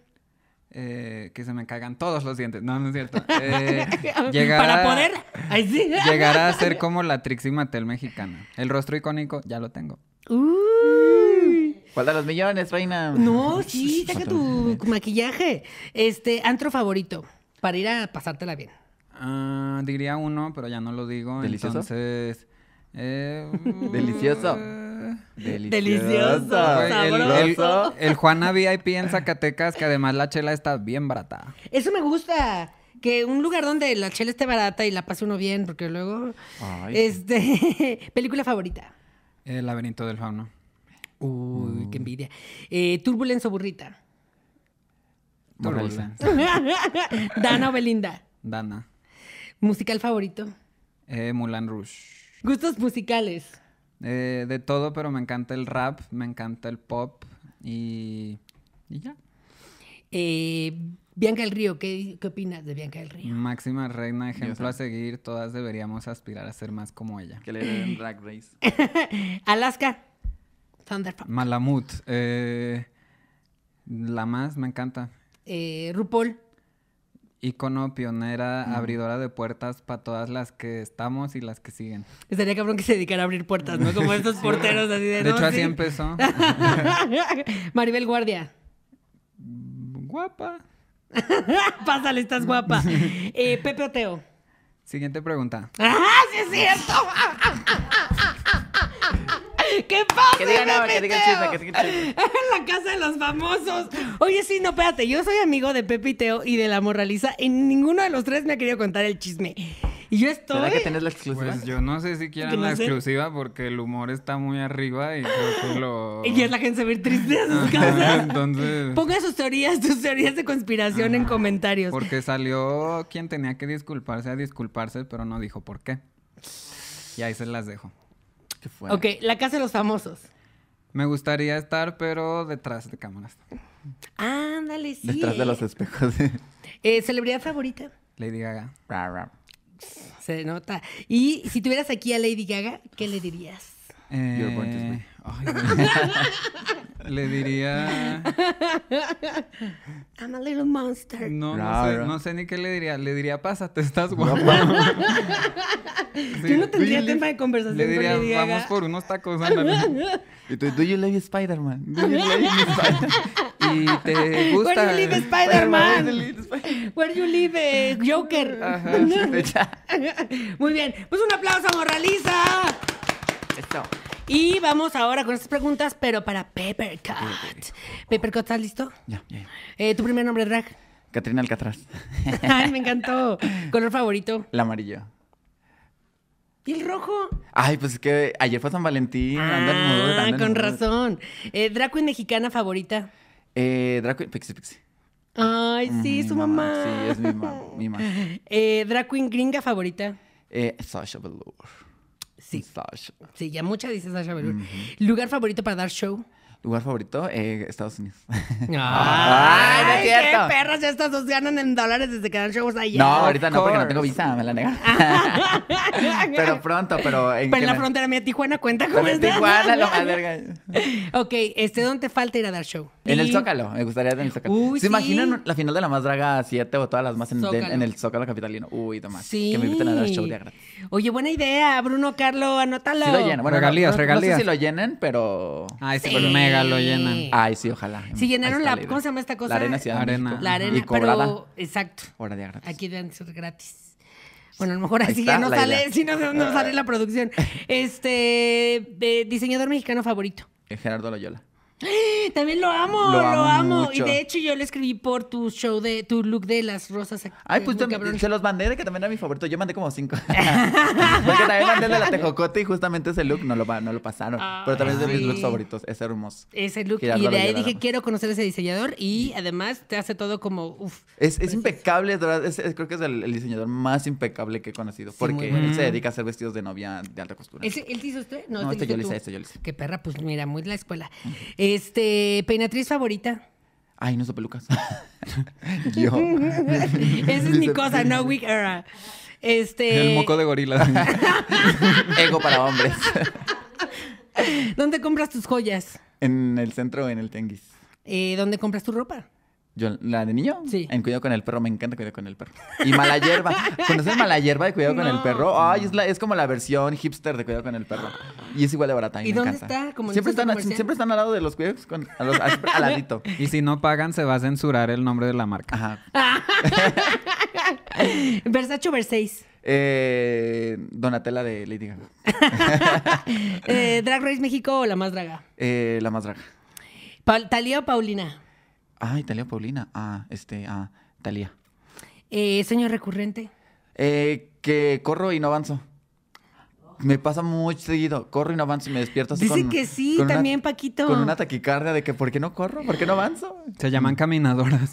Eh, que se me cagan todos los dientes. No, no es cierto. Eh, Para poder. Ay, Llegar a ser como la Trixie Mattel mexicana. El rostro icónico ya lo tengo. Uh de los millones, reina. No, sí, saca tu maquillaje. Este, antro favorito, para ir a pasártela bien. Ah, diría uno, pero ya no lo digo. ¿Delicioso? Entonces. Eh, uh, Delicioso. Delicioso. Delicioso. El, el, Juana VIP en Zacatecas, que además la chela está bien barata. Eso me gusta. Que un lugar donde la chela esté barata y la pase uno bien, porque luego. Ay. Este. película favorita. El laberinto del fauno. Uy, qué mm. envidia. Eh, o burrita. Turbulence. Dana o Belinda. Dana. ¿Musical favorito? Eh, Moulin Rouge. ¿Gustos musicales? Eh, de todo, pero me encanta el rap, me encanta el pop y, y ya. Eh, Bianca del Río, ¿qué, ¿qué, opinas de Bianca del Río? Máxima reina, ejemplo a seguir, todas deberíamos aspirar a ser más como ella. Que le den Drag Race. Alaska. Thunderfam. Malamut. Eh, la más, me encanta. Eh, RuPaul. Icono, pionera, abridora de puertas para todas las que estamos y las que siguen. Estaría cabrón que se dedicara a abrir puertas, ¿no? Como estos porteros así de... De hecho, así empezó. Maribel Guardia. Guapa. Pásale, estás guapa. Eh, Pepe Oteo. Siguiente pregunta. ¡Ah, sí es cierto! ¿Qué pasa? Que digan, ahora que digan chisme, que chisme. En la casa de los famosos. Oye, sí, no, espérate. Yo soy amigo de Pepe y Teo y de la Morraliza y ninguno de los tres me ha querido contar el chisme. Y yo estoy. ¿Será que tenés la exclusiva? Pues, yo no sé si quieran la exclusiva porque el humor está muy arriba y lo. Y es la gente se ve triste en sus casas. Entonces. Ponga sus teorías, sus teorías de conspiración en ah, comentarios. Porque salió quien tenía que disculparse a disculparse, pero no dijo por qué. Y ahí se las dejo. Ok, la casa de los famosos. Me gustaría estar, pero detrás de cámaras. Ándale, sí. Detrás de los espejos. Eh, ¿Celebridad favorita? Lady Gaga. Se nota. Y si tuvieras aquí a Lady Gaga, ¿qué le dirías? Eh, le diría. I'm a little monster. No, no sé, no, sé, ni qué le diría. Le diría, pásate, estás guapo. Yo no tendría tema de conversación. Le diría, vamos por unos tacos, Y tú, do you Spider-Man? Do you Spider-Man? y te gusta. Where you live Spider-Man. Where you live eh, Joker. Muy bien, pues un aplauso a Morraliza. Y vamos ahora con estas preguntas, pero para Peppercut. Peppercut, ¿estás listo? Ya, eh, ¿Tu primer nombre drag? Catrina Alcatraz. Ay, me encantó. ¿Color favorito? El amarillo. ¿Y el rojo? Ay, pues es que ayer fue San Valentín. Ah, con razón. Eh, ¿Drag queen mexicana favorita? Eh, drag queen Pixi. Ay, sí, mm, su mamá. Sí, es mi mamá. Mi mamá. Eh, ¿Drag queen gringa favorita? Eh, Sasha Sí. Sí, ya muchas dice Sasha Velour. ¿Lugar favorito para dar show? Lugar favorito, eh, Estados Unidos. ¡Ay, qué perras! estas dos ganan en dólares desde que dan shows allá. No, ahorita no, porque no tengo visa, me la negan. pero pronto, pero... En, pero en la frontera mía, Tijuana cuenta con el... Tijuana, lo más ok, este, ¿dónde te falta ir a dar show? En el Zócalo, me gustaría en el Zócalo. Uy, ¿Se imaginan la final de La Más Draga 7 o todas las más en, el Zócalo capitalino? Uy, Tomás, sí. que me inviten a dar show de gratis. Oye, buena idea, Bruno, Carlos anótalo. Si lo llenan. Bueno, regalías, regalías. No, sé si lo llenen, pero... Ah, lo sí mega lo llenan. Ay, sí, ojalá. Si llenaron la, ¿cómo se llama esta cosa? La arena Ciudad arena. La arena, y cobrada. exacto. Hora de gratis. Aquí deben ser gratis. Bueno, a lo mejor así ya no sale, si no, sale la producción. Este, diseñador mexicano favorito. Eh, Gerardo Loyola. También lo amo, lo, amo. Y de hecho yo le escribí por tu show de tu look de las rosas. Ay, pues se los mandé de que también era mi favorito. Yo mandé como cinco. Porque también mandé de la Tejocote y justamente ese look no lo, no lo pasaron. Pero también es de mis looks favoritos. Es hermoso. Ese look. y de ahí dije, quiero conocer a ese diseñador y además te hace todo como... es, impecable, creo que es el, diseñador más impecable que he conocido. porque él se dedica a hacer vestidos de novia de alta costura. ¿Él, te hizo usted? No, este este yo le hice, este yo Qué perra, pues mira, muy la escuela. Este, peinatriz favorita. Ay, no sé pelucas. Yo. Esa es mi cosa, no wig era. Uh, este. El moco de gorila. Ego para hombres. ¿Dónde compras tus joyas? En el centro, en el tenguis. Eh, ¿Dónde compras tu ropa? ¿La de niño? Sí. En Cuidado con el Perro, me encanta Cuidado con el Perro. Y Mala Hierba. ¿Conoces Mala Hierba de Cuidado con el Perro? Ay, es, como la versión hipster de Cuidado con el Perro. Y es igual de barata. ¿Y, dónde está? siempre, están, siempre están al lado de los cuidados, con, al ladito. Y si no pagan, se va a censurar el nombre de la marca. Ajá. Versace Versace. Eh, Donatella de Lady Gaga. Eh, ¿Drag Race México o la más draga? Eh, la más draga. ¿Talía o Paulina? Ah, Italia Paulina. Ah, este, ah, Talía. Eh, sueño recurrente. Eh, que corro y no avanzo. Me pasa muy seguido. Corro y no avanzo y me despierto así Dice que sí, también, Paquito. Con una taquicardia de que ¿por qué no corro? ¿Por qué no avanzo? Se llaman mm. caminadoras.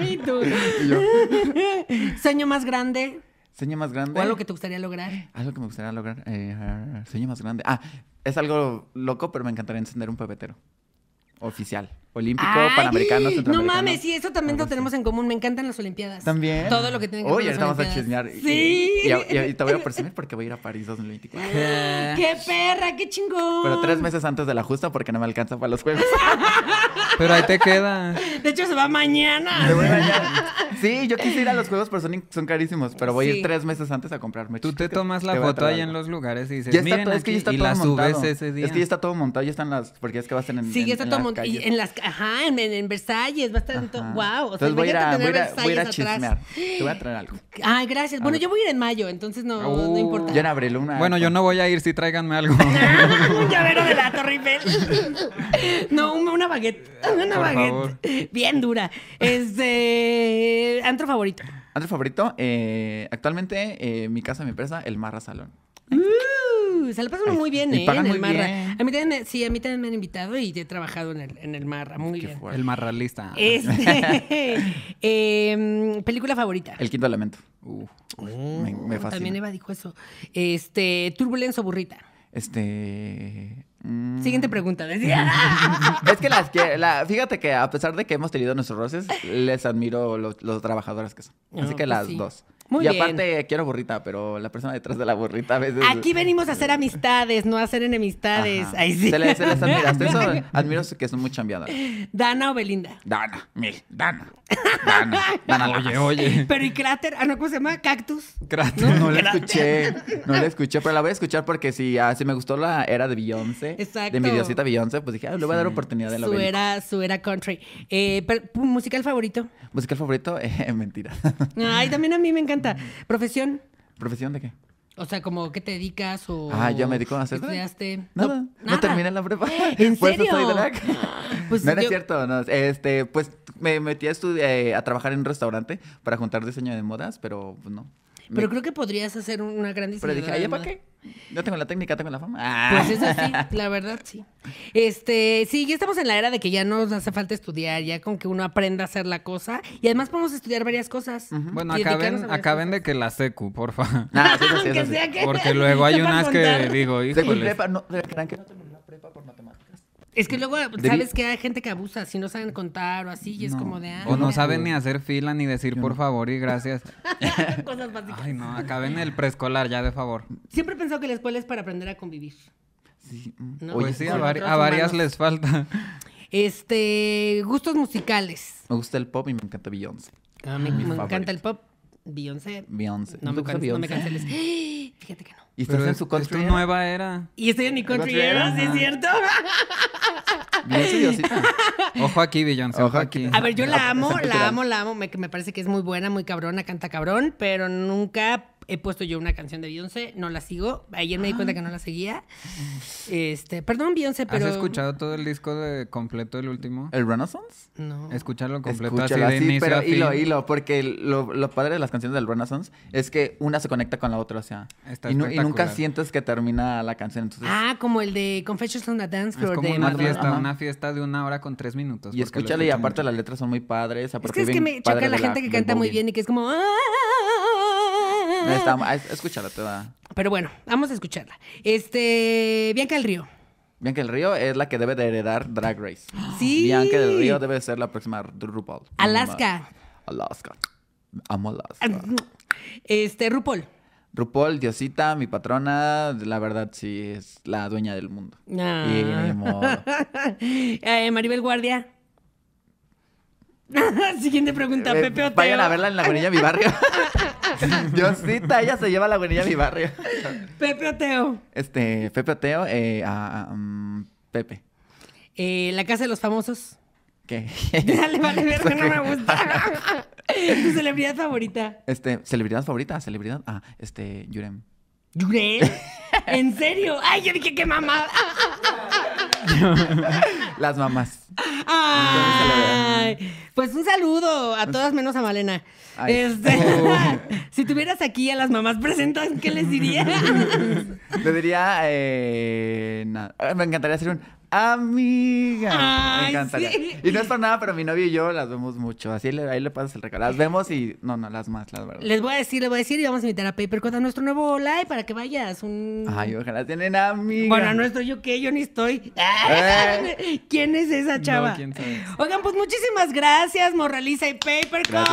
Ay, Sueño más grande. sueño más grande. O algo que te gustaría lograr. Algo que me gustaría lograr. Eh, sueño más grande. Ah, es algo loco, pero me encantaría encender un pepetero Oficial. Olímpico, Panamericano, Panamericano, No mames, sí, eso también lo tenemos en común. Me encantan las Olimpiadas. También. Todo lo que tienen que ver con Oye, estamos a chismear. Sí. Y, te voy a presumir porque voy a ir a París 2024. ¿Qué? perra! ¡Qué chingón! Pero tres meses antes de la justa porque no me alcanza para los juegos. pero ahí te queda. De hecho, se va mañana. Se va mañana. Sí, yo quise ir a los juegos, pero son, carísimos. Pero voy a ir tres meses antes a comprarme. Tú te tomas la foto ahí en los lugares y dices, es que ya está todo montado. ese día. Es que ya está todo montado, ya están las. Porque es que vas en. Sí, ya está todo montado. Y en las ajá, en, Versalles, va a estar en todo. Wow, o sea, entonces voy, a, voy, a, Te voy a traer algo. Ay, gracias. Bueno, yo voy a ir en mayo, entonces no, uh, importa. Yo en abril, una. Bueno, yo no voy a ir, sí, tráiganme algo. un llavero de la Torre Eiffel. no, una baguette. Una baguette. Bien dura. Este. Antro favorito. Antro favorito. Eh, actualmente, eh, mi casa, mi empresa, el Marra Salón. Uh, se lo pasan muy bien, ¿eh? Marra. A mí también, sí, a mí también me han invitado y he trabajado en el, en el Marra. Muy bien. El Marralista. Este, em, película favorita. El quinto elemento. Uh, me, También Eva dijo eso. Este, Turbulenzo Burrita. Este. Mm. Siguiente pregunta. es que las fíjate que a pesar de que hemos tenido nuestros roces, les admiro los, trabajadores que son. Así que pues las dos. Muy y aparte quiero burrita, pero la persona detrás de la burrita a veces... Aquí venimos a hacer amistades, no a hacer enemistades. Ahí sí. Se les, se Eso, admiro que son muy chambeadas. ¿Dana o Belinda? Dana, mi, Dana. Dana, Dana. Oye, oye. Pero ¿y Cráter? Ah, no, ¿cómo se llama? ¿Cactus? Cráter, no, le la escuché. No la escuché, pero la voy a escuchar porque si, ah, me gustó la era de Beyoncé, Exacto. de mi diosita Beyoncé, pues dije, ah, le voy a dar oportunidad de la su su era country. Eh, ¿Musical favorito? ¿Musical favorito? Eh, mentira. Ay, también a mí me encanta ¿Profesión? ¿Profesión de qué? O sea, como qué te dedicas o. Ah, yo me dedico a hacer. Nada, no, no terminé la prueba ¿En serio? Pues no era cierto, no. Este, pues me metí a, eh, a trabajar en un restaurante para juntar diseño de modas, pero pues no. Pero creo que podrías hacer una gran Pero dije, ¿ya para qué? Yo tengo la técnica, tengo la fama. Pues ah. eso sí, la verdad sí. Este, sí, ya estamos en la era de que ya nos hace falta estudiar, ya con que uno aprenda a hacer la cosa. Y además podemos estudiar varias cosas. Bueno, acaben, acaben de que la secu, porfa. Nah, Porque luego hay unas que digo, híjole. Prepa, que no la prepa por matemáticas? Es que luego, ¿sabes que Hay gente que abusa, si no saben contar o así, y es como de... Ah, o no saben ni hacer fila, ni decir por favor y gracias. Cosas básicas. Ay, no, acaben el preescolar ya, de favor. Siempre he pensado que la escuela es para aprender a convivir. Sí. Mm. Oye, pues sí, a, varias les falta. Este, gustos musicales. Me gusta el pop y me encanta Beyoncé. Ah, me, me encanta el pop. Beyoncé. Beyoncé. No, me, Beyoncé? no me canceles. Fíjate que no. Y estás en su country. Es nueva era. Y estoy en mi country, era, ¿sí es cierto? Ojo aquí, Beyoncé. Ojo aquí. A ver, yo la pues, amo, la amo, la amo. Me, me parece que es muy buena, muy cabrona, canta cabrón, pero nunca he puesto yo una canción de Beyoncé, no la sigo. Ayer me di cuenta que no la ah. seguía. Este, perdón, Beyoncé, pero. ¿Has escuchado todo el disco de completo, el último? ¿El Renaissance? No. Escucharlo completo así de pero hilo, hilo, porque lo, padre de las canciones del Renaissance es que una se conecta con la otra, o sea. y, nunca sientes que termina la canción. Ah, como el de Confessions on a Dance Floor es una fiesta, una fiesta de una hora con tres minutos. Y escúchale, y aparte las letras son muy padres. Es que es que me choca la gente que canta muy bien y que es como. Ah, no está escúchala Pero bueno, vamos a escucharla. Este, Bianca del Río. Bianca del Río es la que debe de heredar Drag Race. Sí. Bianca del Río debe ser la próxima RuPaul. Alaska. Alaska. Amo Alaska. Este, RuPaul. RuPaul, Diosita, mi patrona, la verdad sí es la dueña del mundo. Ah. Eh, Maribel Guardia. Siguiente pregunta, Pepe Oteo. Vayan a verla en la de Mi Barrio. Diosita, ella se lleva a la de Mi Barrio. Pepe Oteo. Este, Pepe Oteo, eh, a, mm, Pepe. Eh, la Casa de los Famosos. ¿Qué? Dale, vale, que no me gusta. ¿Tu celebridad favorita? Este, celebridad favorita, celebridad. Ah, este, Yurem. ¿Yurem? ¿En serio? Ay, yo dije qué mamada. Las mamás. pues un saludo a pues todas menos a Malena. Este, si tuvieras aquí a las mamás presentas, ¿qué les diría? Le diría, eh, nada. Ah, me encantaría hacer un amiga. me encantaría. Y no es por nada, pero mi novio y yo las vemos mucho. Así le, ahí le pasas el recado. Las vemos y. No, no, las más, las verdad. Les voy a decir, les voy a decir y vamos a invitar a Papercut a nuestro nuevo live para que vayas. Un... Ay, ojalá tienen amiga. Bueno, no estoy yo que yo ni estoy. Eh. ¿Quién es esa chava? No, ¿quién sabe? Oigan, pues muchísimas gracias, Morraliza y Papercut.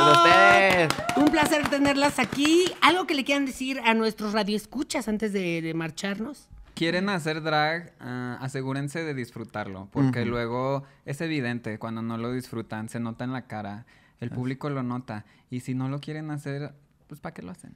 Un placer tenerlas aquí. ¿Algo que le quieran decir a nuestros radioescuchas antes de, marcharnos? quieren hacer drag, ah, asegúrense de disfrutarlo, porque luego es evidente cuando no lo disfrutan, se nota en la cara, el público lo nota, y si no lo quieren hacer, pues ¿para qué lo hacen?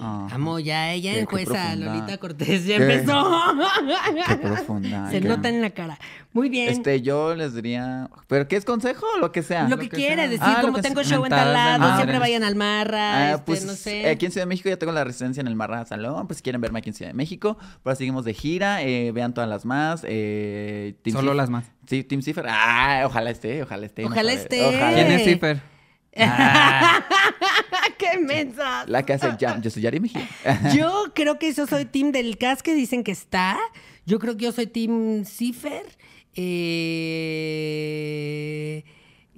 Oh, Amo, ya ella en jueza, Lolita Cortés, ya empezó. Se notan nota en la cara. Muy bien. Este, yo les diría, ¿pero qué es consejo o lo que sea? Lo, que, quieres, quieras, decir, ah, como tengo show en tal lado, siempre vayan al Marra, ah, este, pues, no sé. Eh, aquí en Ciudad de México ya tengo la residencia en el Marra Salón, pues si quieren verme aquí en Ciudad de México, ahora pues, seguimos de gira, eh, vean todas las más. Eh, Solo las más. Sí, Team Cipher. Ah, ojalá esté, ojalá esté. Ojalá eh, esté. ¿Quién es Cipher? Ah. ¡Qué mensa! La que hace Yo soy Yari Mejía. yo creo que yo soy team del casque dicen que está. Yo creo que yo soy team Cifer, eh,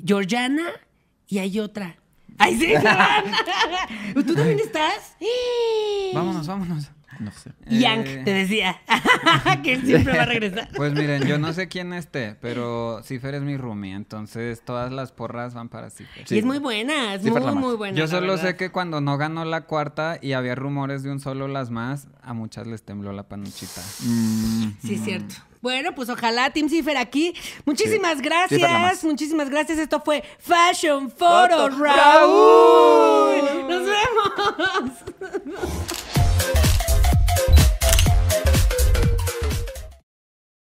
Georgiana y hay otra. sí! ¿Tú también estás? vámonos, vámonos. No sé. Eh, te decía. que siempre va a regresar. Pues miren, yo no sé quién esté, pero Cifer es mi roomie, entonces todas las porras van para Cifer. Y es muy buena, es muy, muy buena. Yo solo sé que cuando no ganó la cuarta y había rumores de un solo las más, a muchas les tembló la panuchita. Mm. Sí, mm. cierto. Bueno, pues ojalá Team Cifer aquí. Muchísimas gracias. Muchísimas gracias. Esto fue Fashion Photo Raúl. Nos vemos.